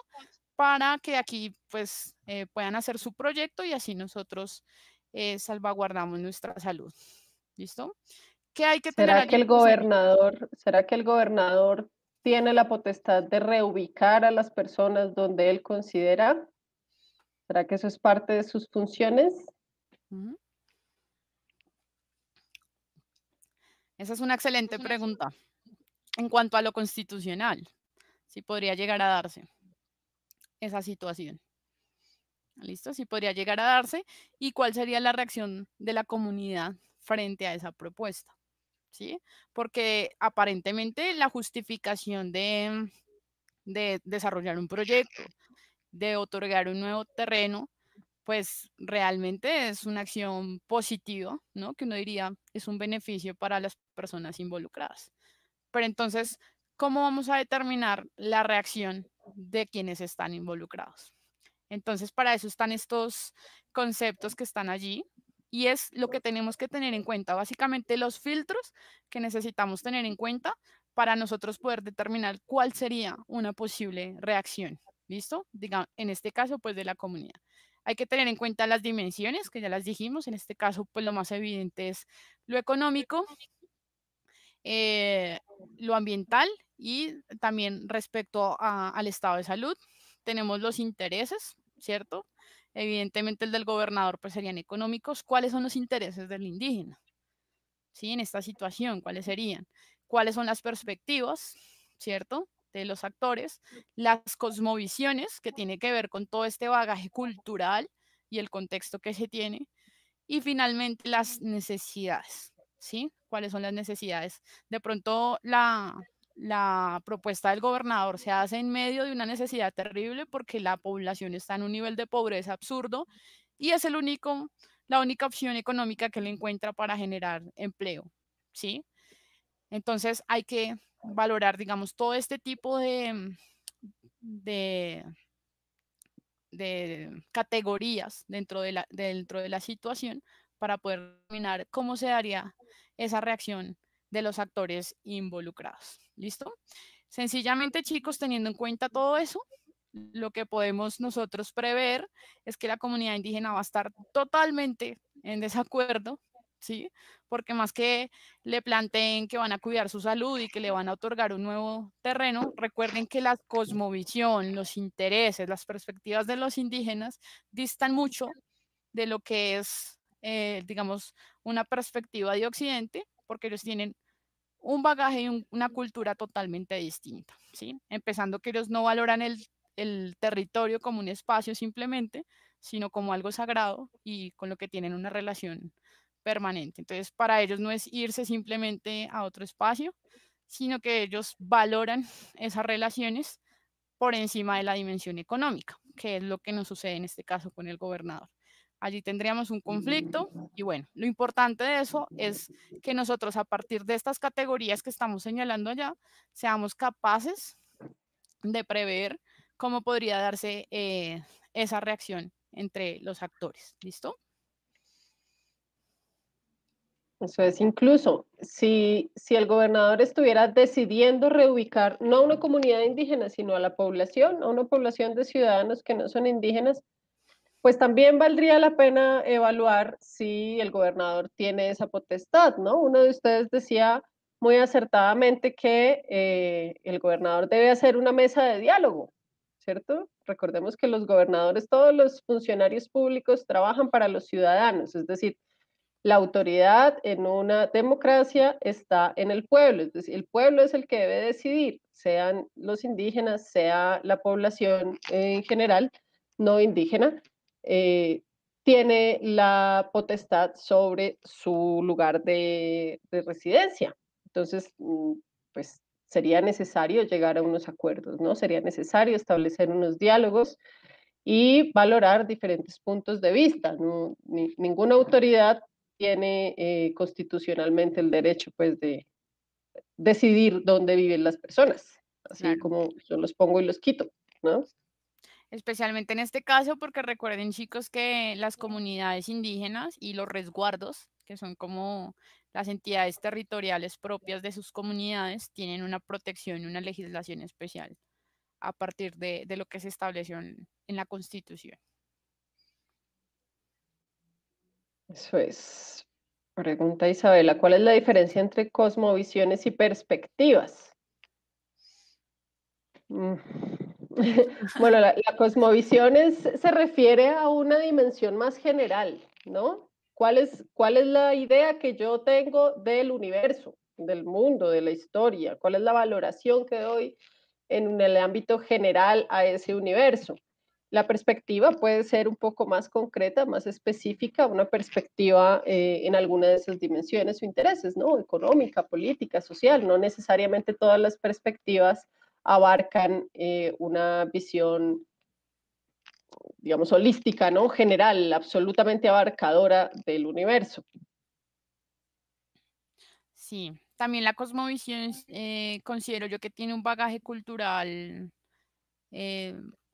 para que aquí pues eh, puedan hacer su proyecto y así nosotros eh, salvaguardamos nuestra salud. ¿Listo? ¿Qué hay que tener? ¿Será que el gobernador, será que el gobernador tiene la potestad de reubicar a las personas donde él considera? ¿Será que eso es parte de sus funciones? Esa es una excelente pregunta. En cuanto a lo constitucional, si podría llegar a darse esa situación. ¿Listo? Si podría llegar a darse y cuál sería la reacción de la comunidad frente a esa propuesta. ¿Sí? Porque aparentemente la justificación de, de desarrollar un proyecto, de otorgar un nuevo terreno, pues realmente es una acción positiva, ¿no? Que uno diría es un beneficio para las personas involucradas. Pero entonces, ¿cómo vamos a determinar la reacción de quienes están involucrados? Entonces, para eso están estos conceptos que están allí y es lo que tenemos que tener en cuenta, básicamente los filtros que necesitamos tener en cuenta para nosotros poder determinar cuál sería una posible reacción, ¿listo? Digamos, en este caso, pues de la comunidad. Hay que tener en cuenta las dimensiones, que ya las dijimos. En este caso, pues lo más evidente es lo económico, eh, lo ambiental y también respecto al estado de salud. Tenemos los intereses, ¿cierto? Evidentemente el del gobernador pues serían económicos. ¿Cuáles son los intereses del indígena? ¿Sí? En esta situación, ¿cuáles serían? ¿Cuáles son las perspectivas? ¿Cierto? de los actores, las cosmovisiones, que tiene que ver con todo este bagaje cultural y el contexto que se tiene, y finalmente las necesidades, ¿sí? ¿Cuáles son las necesidades? De pronto la, propuesta del gobernador se hace en medio de una necesidad terrible porque la población está en un nivel de pobreza absurdo y es el único, la única opción económica que le encuentra para generar empleo, ¿sí? Entonces hay que valorar, digamos, todo este tipo de, de, categorías dentro de, la, dentro de la situación para poder determinar cómo se daría esa reacción de los actores involucrados. ¿Listo? Sencillamente, chicos, teniendo en cuenta todo eso, lo que podemos nosotros prever es que la comunidad indígena va a estar totalmente en desacuerdo ¿sí? Porque más que le planteen que van a cuidar su salud y que le van a otorgar un nuevo terreno, recuerden que la cosmovisión, los intereses, las perspectivas de los indígenas distan mucho de lo que es, eh, digamos, una perspectiva de Occidente, porque ellos tienen un bagaje y una cultura totalmente distinta, ¿sí? Empezando que ellos no valoran el territorio como un espacio simplemente, sino como algo sagrado y con lo que tienen una relación permanente. Entonces, para ellos no es irse simplemente a otro espacio, sino que ellos valoran esas relaciones por encima de la dimensión económica, que es lo que nos sucede en este caso con el gobernador. Allí tendríamos un conflicto y bueno, lo importante de eso es que nosotros a partir de estas categorías que estamos señalando allá, seamos capaces de prever cómo podría darse eh, esa reacción entre los actores. ¿Listo? Eso es, incluso si, el gobernador estuviera decidiendo reubicar no a una comunidad indígena, sino a la población, a una población de ciudadanos que no son indígenas, pues también valdría la pena evaluar si el gobernador tiene esa potestad, ¿no? Uno de ustedes decía muy acertadamente que eh, el gobernador debe hacer una mesa de diálogo, ¿cierto? Recordemos que los gobernadores, todos los funcionarios públicos trabajan para los ciudadanos, es decir, la autoridad en una democracia está en el pueblo, es decir, el pueblo es el que debe decidir, sean los indígenas, sea la población en general, no indígena, eh, tiene la potestad sobre su lugar de, residencia. Entonces, mm, pues sería necesario llegar a unos acuerdos, ¿no? Sería necesario establecer unos diálogos y valorar diferentes puntos de vista. ninguna autoridad tiene eh, constitucionalmente el derecho pues de decidir dónde viven las personas, así como yo los pongo y los quito, ¿no? Especialmente en este caso porque recuerden chicos que las comunidades indígenas y los resguardos, que son como las entidades territoriales propias de sus comunidades, tienen una protección, y una legislación especial a partir de, lo que se estableció en la Constitución. Eso es. Pregunta Isabela, ¿cuál es la diferencia entre cosmovisiones y perspectivas? Mm, bueno, la, la cosmovisión se refiere a una dimensión más general, ¿no? ¿Cuál es, ¿Cuál es la idea que yo tengo del universo, del mundo, de la historia? ¿Cuál es la valoración que doy en el ámbito general a ese universo? La perspectiva puede ser un poco más concreta, más específica, una perspectiva eh, en alguna de esas dimensiones o intereses, ¿no? Económica, política, social. No necesariamente todas las perspectivas abarcan eh, una visión, digamos, holística, ¿no? General, absolutamente abarcadora del universo. Sí, también la cosmovisión eh, considero yo que tiene un bagaje cultural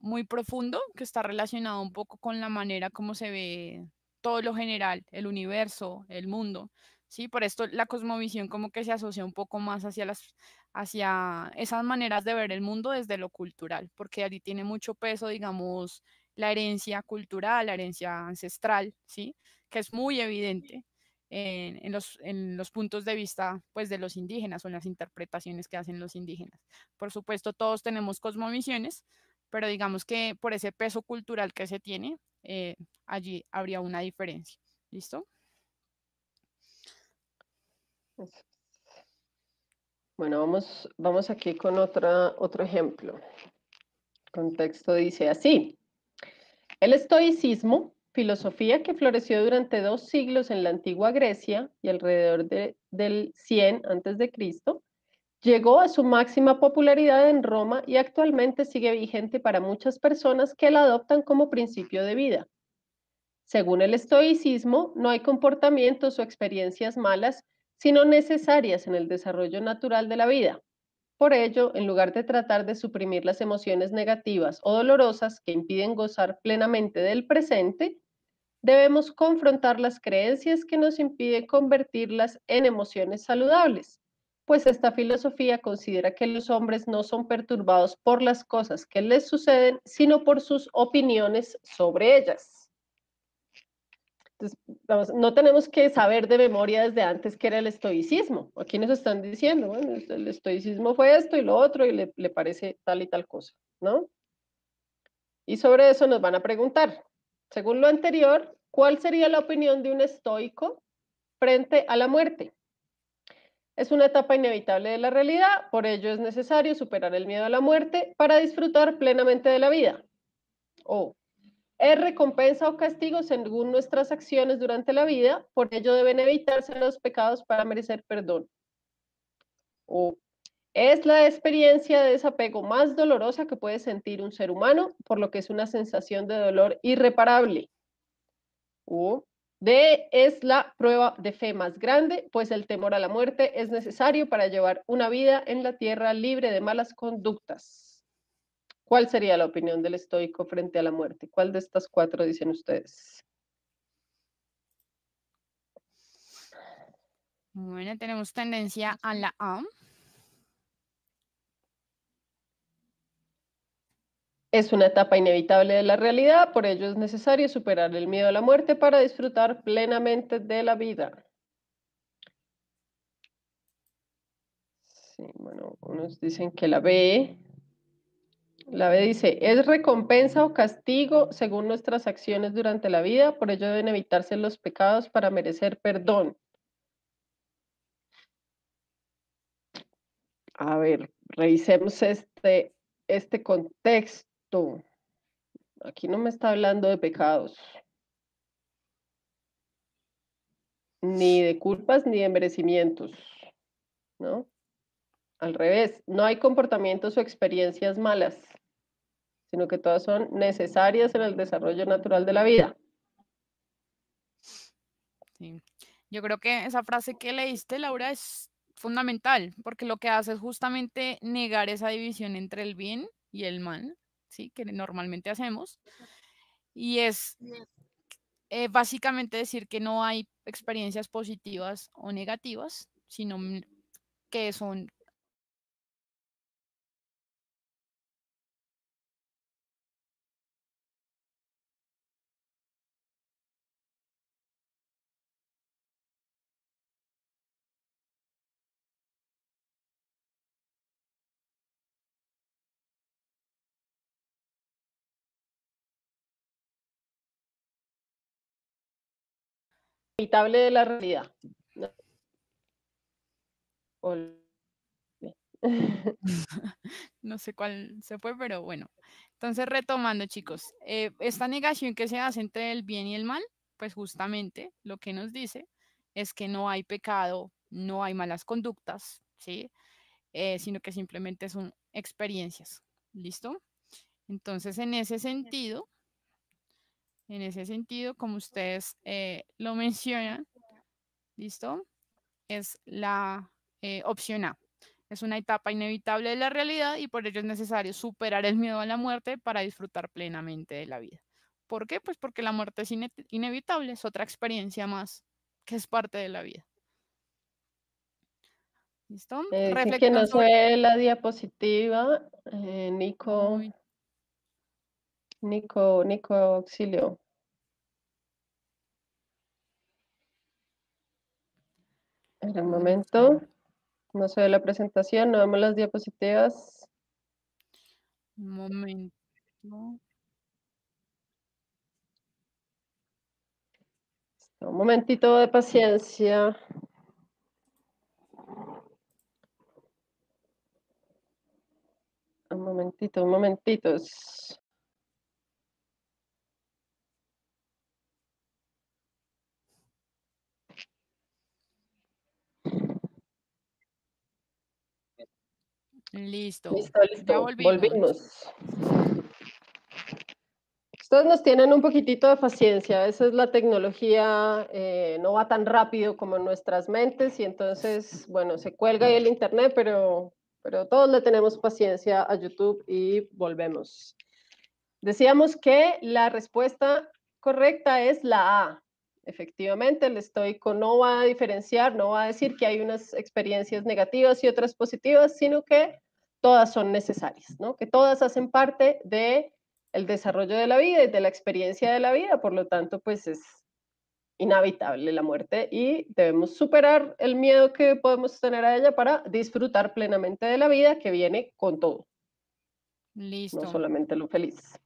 muy profundo que está relacionado un poco con la manera como se ve todo lo general, el universo, el mundo. ¿sí? Por esto la cosmovisión como que se asocia un poco más hacia, las, hacia esas maneras de ver el mundo desde lo cultural, porque allí tiene mucho peso, digamos, la herencia cultural, la herencia ancestral, ¿sí? que es muy evidente. En, los, puntos de vista pues, de los indígenas o las interpretaciones que hacen los indígenas. Por supuesto, todos tenemos cosmovisiones, pero digamos que por ese peso cultural que se tiene, eh, allí habría una diferencia. ¿Listo? Pues, bueno, vamos, vamos aquí con otra, otro ejemplo. El contexto dice así. El estoicismo, filosofía que floreció durante dos siglos en la antigua Grecia y alrededor del 100 a.C., Llegó a su máxima popularidad en Roma y actualmente sigue vigente para muchas personas que la adoptan como principio de vida. Según el estoicismo, no hay comportamientos o experiencias malas, sino necesarias en el desarrollo natural de la vida. Por ello, en lugar de tratar de suprimir las emociones negativas o dolorosas que impiden gozar plenamente del presente, debemos confrontar las creencias que nos impiden convertirlas en emociones saludables pues esta filosofía considera que los hombres no son perturbados por las cosas que les suceden, sino por sus opiniones sobre ellas. Entonces, no tenemos que saber de memoria desde antes qué era el estoicismo. Aquí nos están diciendo, bueno, el estoicismo fue esto y lo otro y le parece tal y tal cosa, ¿no? Y sobre eso nos van a preguntar, según lo anterior, ¿cuál sería la opinión de un estoico frente a la muerte? Es una etapa inevitable de la realidad, por ello es necesario superar el miedo a la muerte para disfrutar plenamente de la vida. O es recompensa o castigo según nuestras acciones durante la vida, por ello deben evitarse los pecados para merecer perdón. O es la experiencia de desapego más dolorosa que puede sentir un ser humano, por lo que es una sensación de dolor irreparable. O D es la prueba de fe más grande, pues el temor a la muerte es necesario para llevar una vida en la tierra libre de malas conductas. ¿Cuál sería la opinión del estoico frente a la muerte? ¿Cuál de estas cuatro dicen ustedes? Bueno, tenemos tendencia a la A. Es una etapa inevitable de la realidad, por ello es necesario superar el miedo a la muerte para disfrutar plenamente de la vida. Sí, bueno, unos dicen que la B. La B dice, es recompensa o castigo según nuestras acciones durante la vida, por ello deben evitarse los pecados para merecer perdón. A ver, revisemos este, este contexto aquí no me está hablando de pecados, ni de culpas, ni de merecimientos, ¿no? Al revés, no hay comportamientos o experiencias malas, sino que todas son necesarias en el desarrollo natural de la vida. Yo creo que esa frase que leíste, Laura, es fundamental, porque lo que hace es justamente negar esa división entre el bien y el mal ¿sí? que normalmente hacemos, y es eh, básicamente decir que no hay experiencias positivas o negativas, sino mm, que son de la realidad. ¿no? sé cuál se fue, pero bueno. Entonces, retomando, chicos, eh, esta negación que se hace entre el bien y el mal, pues justamente lo que nos dice es que no hay pecado, no hay malas conductas, ¿sí? Eh, sino que simplemente son experiencias, ¿listo? Entonces, en ese sentido, en ese sentido, como ustedes eh, lo mencionan, ¿listo? Es la eh, opción A. Es una etapa inevitable de la realidad y por ello es necesario superar el miedo a la muerte para disfrutar plenamente de la vida. ¿Por qué? Pues porque la muerte es inevitable, es otra experiencia más que es parte de la vida. ¿Listo? Eh, que no fue la diapositiva, eh, Nico. Nico, Nico, auxilio. En un momento. No se ve la presentación, no vemos las diapositivas. Un momento. Un momentito de paciencia. Un momentito, un momentitos. Listo. Ya volvimos. Todos Ustedes nos tienen un poquitito de paciencia. Esa es la tecnología eh, no va tan rápido como nuestras mentes y entonces, bueno, se cuelga ahí el internet, pero, pero todos le tenemos paciencia a YouTube y volvemos. Decíamos que la respuesta correcta es la A. Efectivamente, el estoico no va a diferenciar, no va a decir que hay unas experiencias negativas y otras positivas, sino que todas son necesarias, ¿no? que todas hacen parte del el desarrollo de la vida y de la experiencia de la vida, por lo tanto, pues es inhabitable la muerte y debemos superar el miedo que podemos tener a ella para disfrutar plenamente de la vida que viene con todo. Listo. No solamente lo feliz.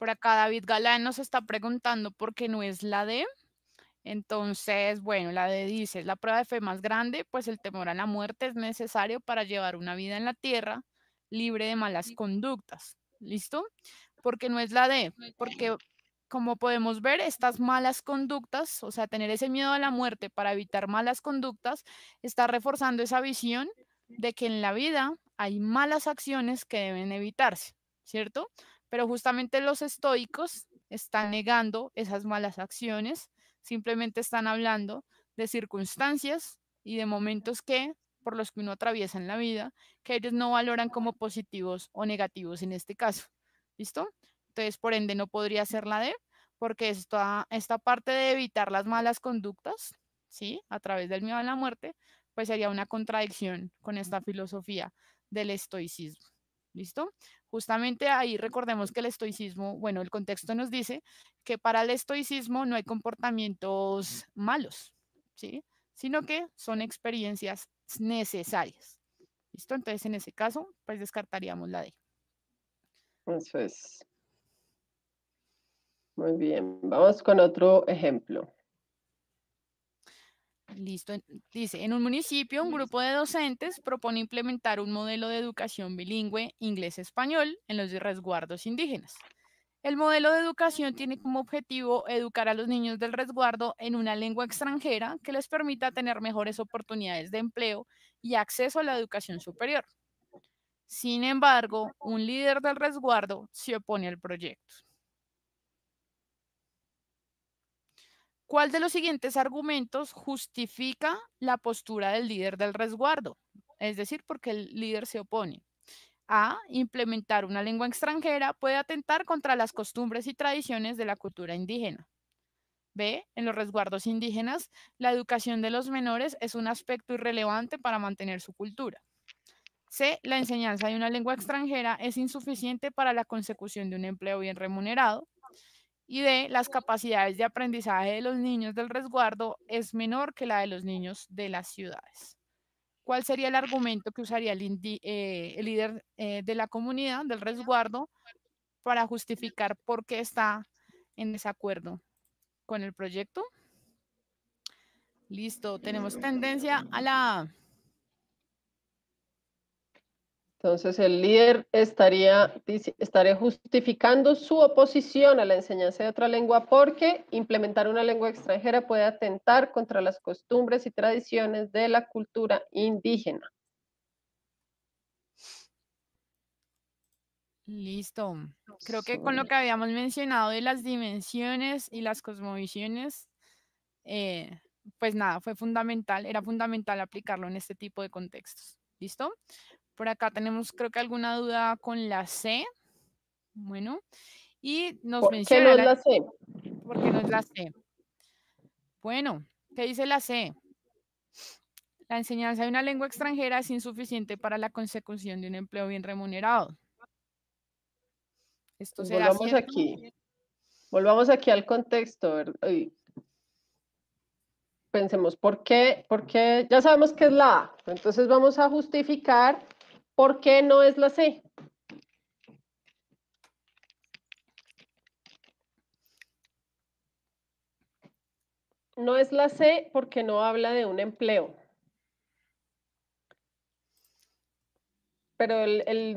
Por acá David Galán nos está preguntando por qué no es la D. Entonces, bueno, la D dice, la prueba de fe más grande, pues el temor a la muerte es necesario para llevar una vida en la tierra libre de malas conductas. ¿Listo? Porque no es la de, porque como podemos ver, estas malas conductas, o sea, tener ese miedo a la muerte para evitar malas conductas, está reforzando esa visión de que en la vida hay malas acciones que deben evitarse, ¿cierto? Pero justamente los estoicos están negando esas malas acciones, simplemente están hablando de circunstancias y de momentos que por los que uno atraviesa en la vida, que ellos no valoran como positivos o negativos en este caso. ¿Listo? Entonces, por ende, no podría ser la D, porque esta, esta parte de evitar las malas conductas, ¿sí? A través del miedo a la muerte, pues sería una contradicción con esta filosofía del estoicismo. ¿Listo? Justamente ahí recordemos que el estoicismo, bueno, el contexto nos dice que para el estoicismo no hay comportamientos malos, ¿sí? Sino que son experiencias necesarias. ¿Listo? Entonces, en ese caso, pues descartaríamos la D. Eso Muy bien, vamos con otro ejemplo. Listo. Dice, en un municipio, un grupo de docentes propone implementar un modelo de educación bilingüe inglés-español en los resguardos indígenas. El modelo de educación tiene como objetivo educar a los niños del resguardo en una lengua extranjera que les permita tener mejores oportunidades de empleo y acceso a la educación superior. Sin embargo, un líder del resguardo se opone al proyecto. ¿Cuál de los siguientes argumentos justifica la postura del líder del resguardo? Es decir, porque el líder se opone. A. Implementar una lengua extranjera puede atentar contra las costumbres y tradiciones de la cultura indígena. B. En los resguardos indígenas, la educación de los menores es un aspecto irrelevante para mantener su cultura. C. La enseñanza de una lengua extranjera es insuficiente para la consecución de un empleo bien remunerado. Y D. Las capacidades de aprendizaje de los niños del resguardo es menor que la de los niños de las ciudades. ¿Cuál sería el argumento que usaría el, eh, líder eh, de la comunidad, del resguardo, para justificar por qué está en desacuerdo con el proyecto? Listo, tenemos tendencia a la entonces el líder estaría, estaría justificando su oposición a la enseñanza de otra lengua porque implementar una lengua extranjera puede atentar contra las costumbres y tradiciones de la cultura indígena. Listo. Creo que con lo que habíamos mencionado de las dimensiones y las cosmovisiones, eh, pues nada, fue fundamental, era fundamental aplicarlo en este tipo de contextos. ¿Listo? Por acá tenemos, creo que alguna duda con la C. Bueno, y nos menciona. ¿Por qué no es la C? no es la C? Bueno, ¿qué dice la C? La enseñanza de una lengua extranjera es insuficiente para la consecución de un empleo bien remunerado. Esto pues será Volvamos aquí. Volvamos aquí al contexto. Pensemos, ¿por qué? Porque ya sabemos que es la A. Entonces vamos a justificar ¿Por qué no es la C? No es la C porque no habla de un empleo. Pero el,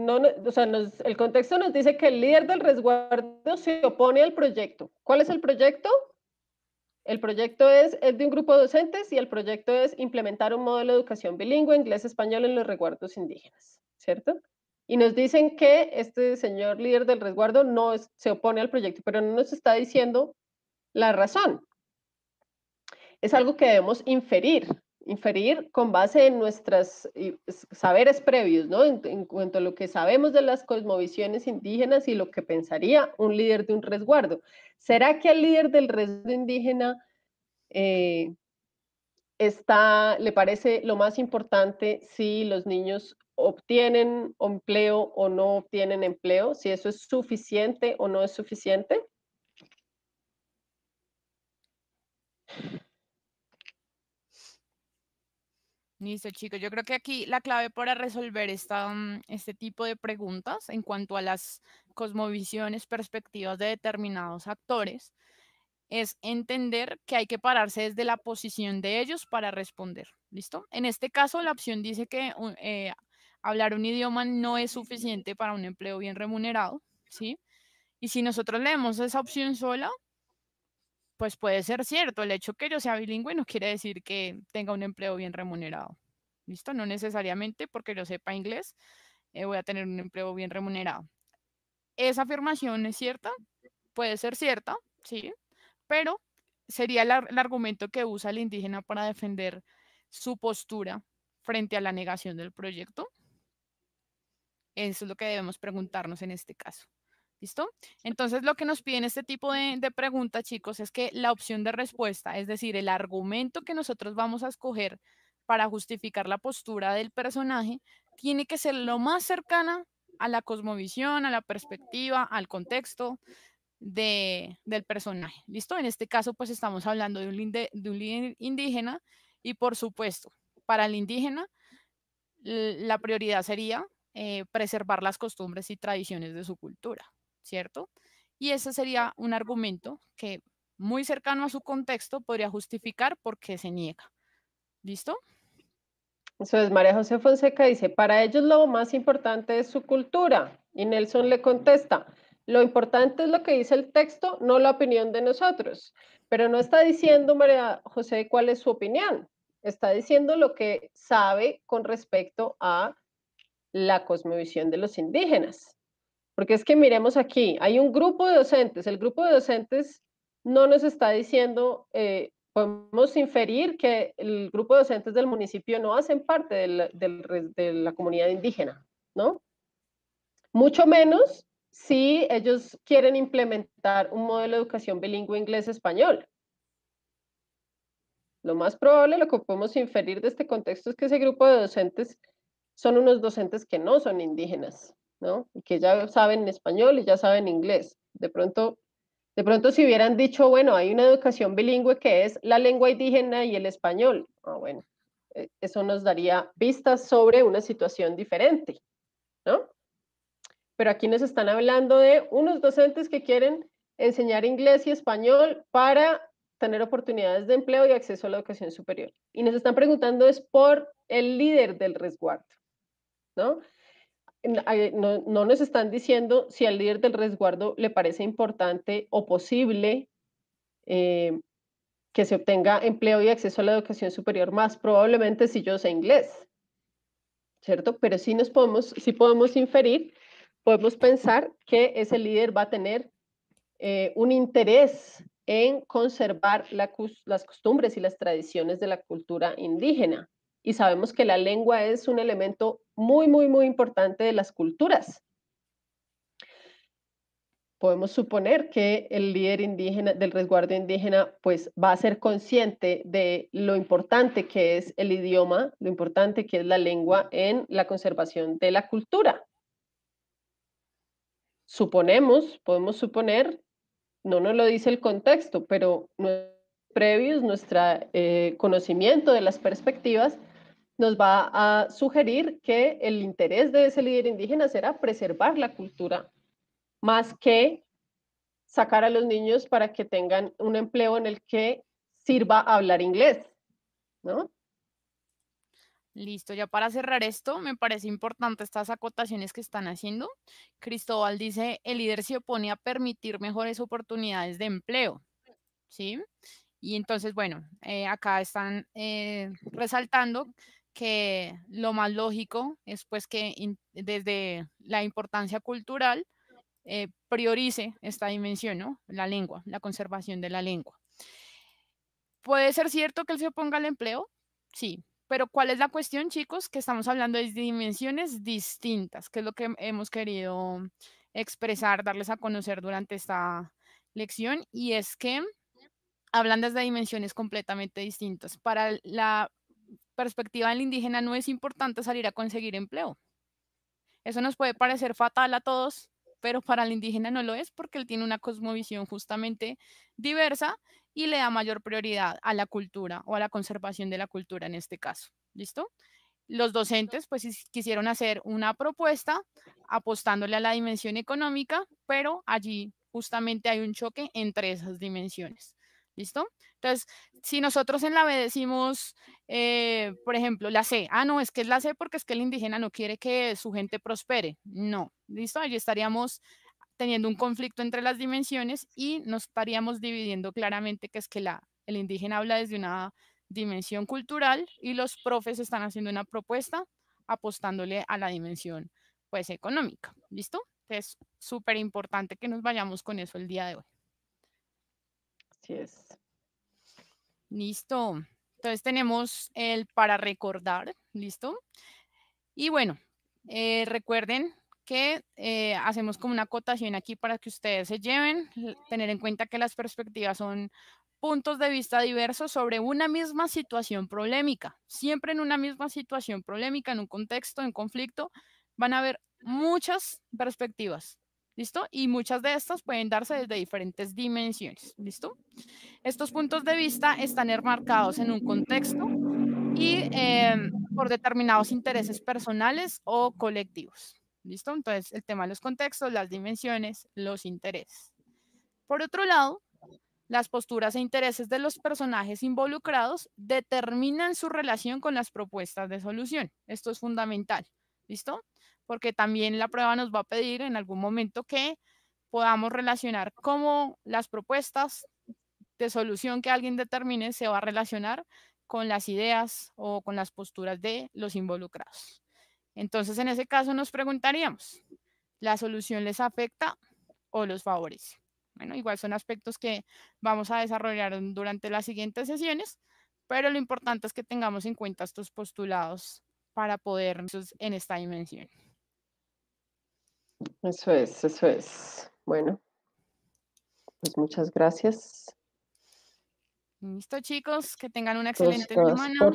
contexto nos dice que el líder del resguardo se opone al proyecto. ¿Cuál es el proyecto? El proyecto es, es, de un grupo de docentes y el proyecto es implementar un modelo de educación bilingüe, inglés-español en los resguardos indígenas. ¿cierto? Y nos dicen que este señor líder del resguardo no se opone al proyecto, pero no nos está diciendo la razón. Es algo que debemos inferir, inferir con base en nuestros saberes previos, ¿no? En, cuanto a lo que sabemos de las cosmovisiones indígenas y lo que pensaría un líder de un resguardo. ¿Será que el líder del resguardo indígena eh, está, le parece lo más importante si los niños obtienen empleo o no obtienen empleo, si eso es suficiente o no es suficiente. Listo, chicos. Yo creo que aquí la clave para resolver mm, este tipo de preguntas en cuanto a las cosmovisiones, perspectivas de determinados actores, es entender que hay que pararse desde la posición de ellos para responder. ¿Listo? En este caso, la opción dice que eh, hablar un idioma no es suficiente para un empleo bien remunerado, ¿sí? Y si nosotros leemos esa opción sola, pues puede ser cierto. El hecho que yo sea bilingüe no quiere decir que tenga un empleo bien remunerado. ¿Listo? No necesariamente porque yo sepa inglés eh, voy a tener un empleo bien remunerado. ¿Esa afirmación es cierta? Puede ser cierta, sí, pero sería el, argumento que usa el indígena para defender su postura frente a la negación del proyecto. Eso es lo que debemos preguntarnos en este caso. ¿Listo? Entonces, lo que nos piden este tipo de preguntas, chicos, es que la opción de respuesta, es decir, el argumento que nosotros vamos a escoger para justificar la postura del personaje, tiene que ser lo más cercana a la cosmovisión, a la perspectiva, al contexto de, del personaje. ¿Listo? En este caso, pues estamos hablando de un, líder indígena y por supuesto, para el indígena, la prioridad sería eh, preservar las costumbres y tradiciones de su cultura, ¿cierto? Y ese sería un argumento que muy cercano a su contexto podría justificar por qué se niega. ¿Listo? Eso María José Fonseca dice, para ellos lo más importante es su cultura. Y Nelson le contesta, lo importante es lo que dice el texto, no la opinión de nosotros. Pero no está diciendo, María José, cuál es su opinión. Está diciendo lo que sabe con respecto a la cosmovisión de los indígenas. Porque es que miremos aquí, hay un grupo de docentes, el grupo de docentes no nos está diciendo, eh, podemos inferir que el grupo de docentes del municipio no hacen parte de la comunidad indígena, ¿no? Mucho menos si ellos quieren implementar un modelo de educación bilingüe inglés-español. Lo más probable, lo que podemos inferir de este contexto es que ese grupo de docentes son unos docentes que no son indígenas, ¿no? Y que ya saben español y ya saben inglés. De pronto, de pronto si hubieran dicho, bueno, hay una educación bilingüe que es la lengua indígena y el español. Ah, bueno, eh, eso nos daría vistas sobre una situación diferente, ¿no? pero aquí nos están hablando de unos docentes que quieren enseñar inglés y español para tener oportunidades de empleo y acceso a la educación superior. Y nos están preguntando es por el líder del resguardo, ¿no? No, nos están diciendo si al líder del resguardo le parece importante o posible eh, que se obtenga empleo y acceso a la educación superior, más probablemente si yo sé inglés, ¿cierto? Pero sí nos podemos, sí podemos inferir podemos pensar que ese líder va a tener eh, un interés en conservar las costumbres y las tradiciones de la cultura indígena. Y sabemos que la lengua es un elemento muy, muy, muy importante de las culturas. Podemos suponer que el líder indígena del resguardo indígena pues va a ser consciente de lo importante que es el idioma, lo importante que es la lengua en la conservación de la cultura suponemos, podemos suponer, no nos lo dice el contexto, pero previos, nuestro eh, conocimiento de las perspectivas nos va a sugerir que el interés de ese líder indígena será preservar la cultura más que sacar a los niños para que tengan un empleo en el que sirva hablar inglés, ¿no? Listo, ya para cerrar esto, me parece importante estas acotaciones que están haciendo. Cristóbal dice, el líder se opone a permitir mejores oportunidades de empleo, ¿sí? Y entonces, bueno, eh, acá están eh, resaltando que lo más lógico es pues que desde la importancia cultural eh, priorice esta dimensión, ¿no? La lengua, la conservación de la lengua. ¿Puede ser cierto que él se oponga al empleo? Sí, pero ¿cuál es la cuestión, chicos? Que estamos hablando de dimensiones distintas, que es lo que hemos querido expresar, darles a conocer durante esta lección, y es que hablando desde dimensiones completamente distintas. Para la perspectiva del indígena no es importante salir a conseguir empleo. Eso nos puede parecer fatal a todos, pero para el indígena no lo es porque él tiene una cosmovisión justamente diversa y le da mayor prioridad a la cultura o a la conservación de la cultura en este caso. ¿Listo? Los docentes pues quisieron hacer una propuesta apostándole a la dimensión económica, pero allí justamente hay un choque entre esas dimensiones. ¿Listo? Entonces, si nosotros en la B decimos, eh, por ejemplo, la C, ah, no, es que es la C porque es que el indígena no quiere que su gente prospere. No, ¿listo? Allí estaríamos teniendo un conflicto entre las dimensiones y nos paríamos dividiendo claramente que es que el indígena habla desde una dimensión cultural y los profes están haciendo una propuesta apostándole a la dimensión pues económica. ¿Listo? Es súper importante que nos vayamos con eso el día de hoy. Así es. Listo. Entonces tenemos el para recordar, ¿listo? Y bueno, eh, recuerden que eh, hacemos como una acotación aquí para que ustedes se lleven, tener en cuenta que las perspectivas son puntos de vista diversos sobre una misma situación problemática. Siempre en una misma situación polémica, en un contexto, en conflicto, van a haber muchas perspectivas. ¿Listo? Y muchas de estas pueden darse desde diferentes dimensiones. ¿Listo? Estos puntos de vista están enmarcados en un contexto y em, por determinados intereses personales o colectivos. ¿Listo? Entonces, el tema de los contextos, las dimensiones, los intereses. Por otro lado, las posturas e intereses de los personajes involucrados determinan su relación con las propuestas de solución. Esto es fundamental, ¿listo? Porque también la prueba nos va a pedir en algún momento que podamos relacionar cómo las propuestas de solución que alguien determine se va a relacionar con las ideas o con las posturas de los involucrados. Entonces, en ese caso nos preguntaríamos, ¿la solución les afecta o los favorece? Bueno, igual son aspectos que vamos a desarrollar durante las siguientes sesiones, pero lo importante es que tengamos en cuenta estos postulados para poder en esta dimensión. Eso es, eso es. Bueno, pues muchas gracias. Listo, chicos, que tengan una excelente semana.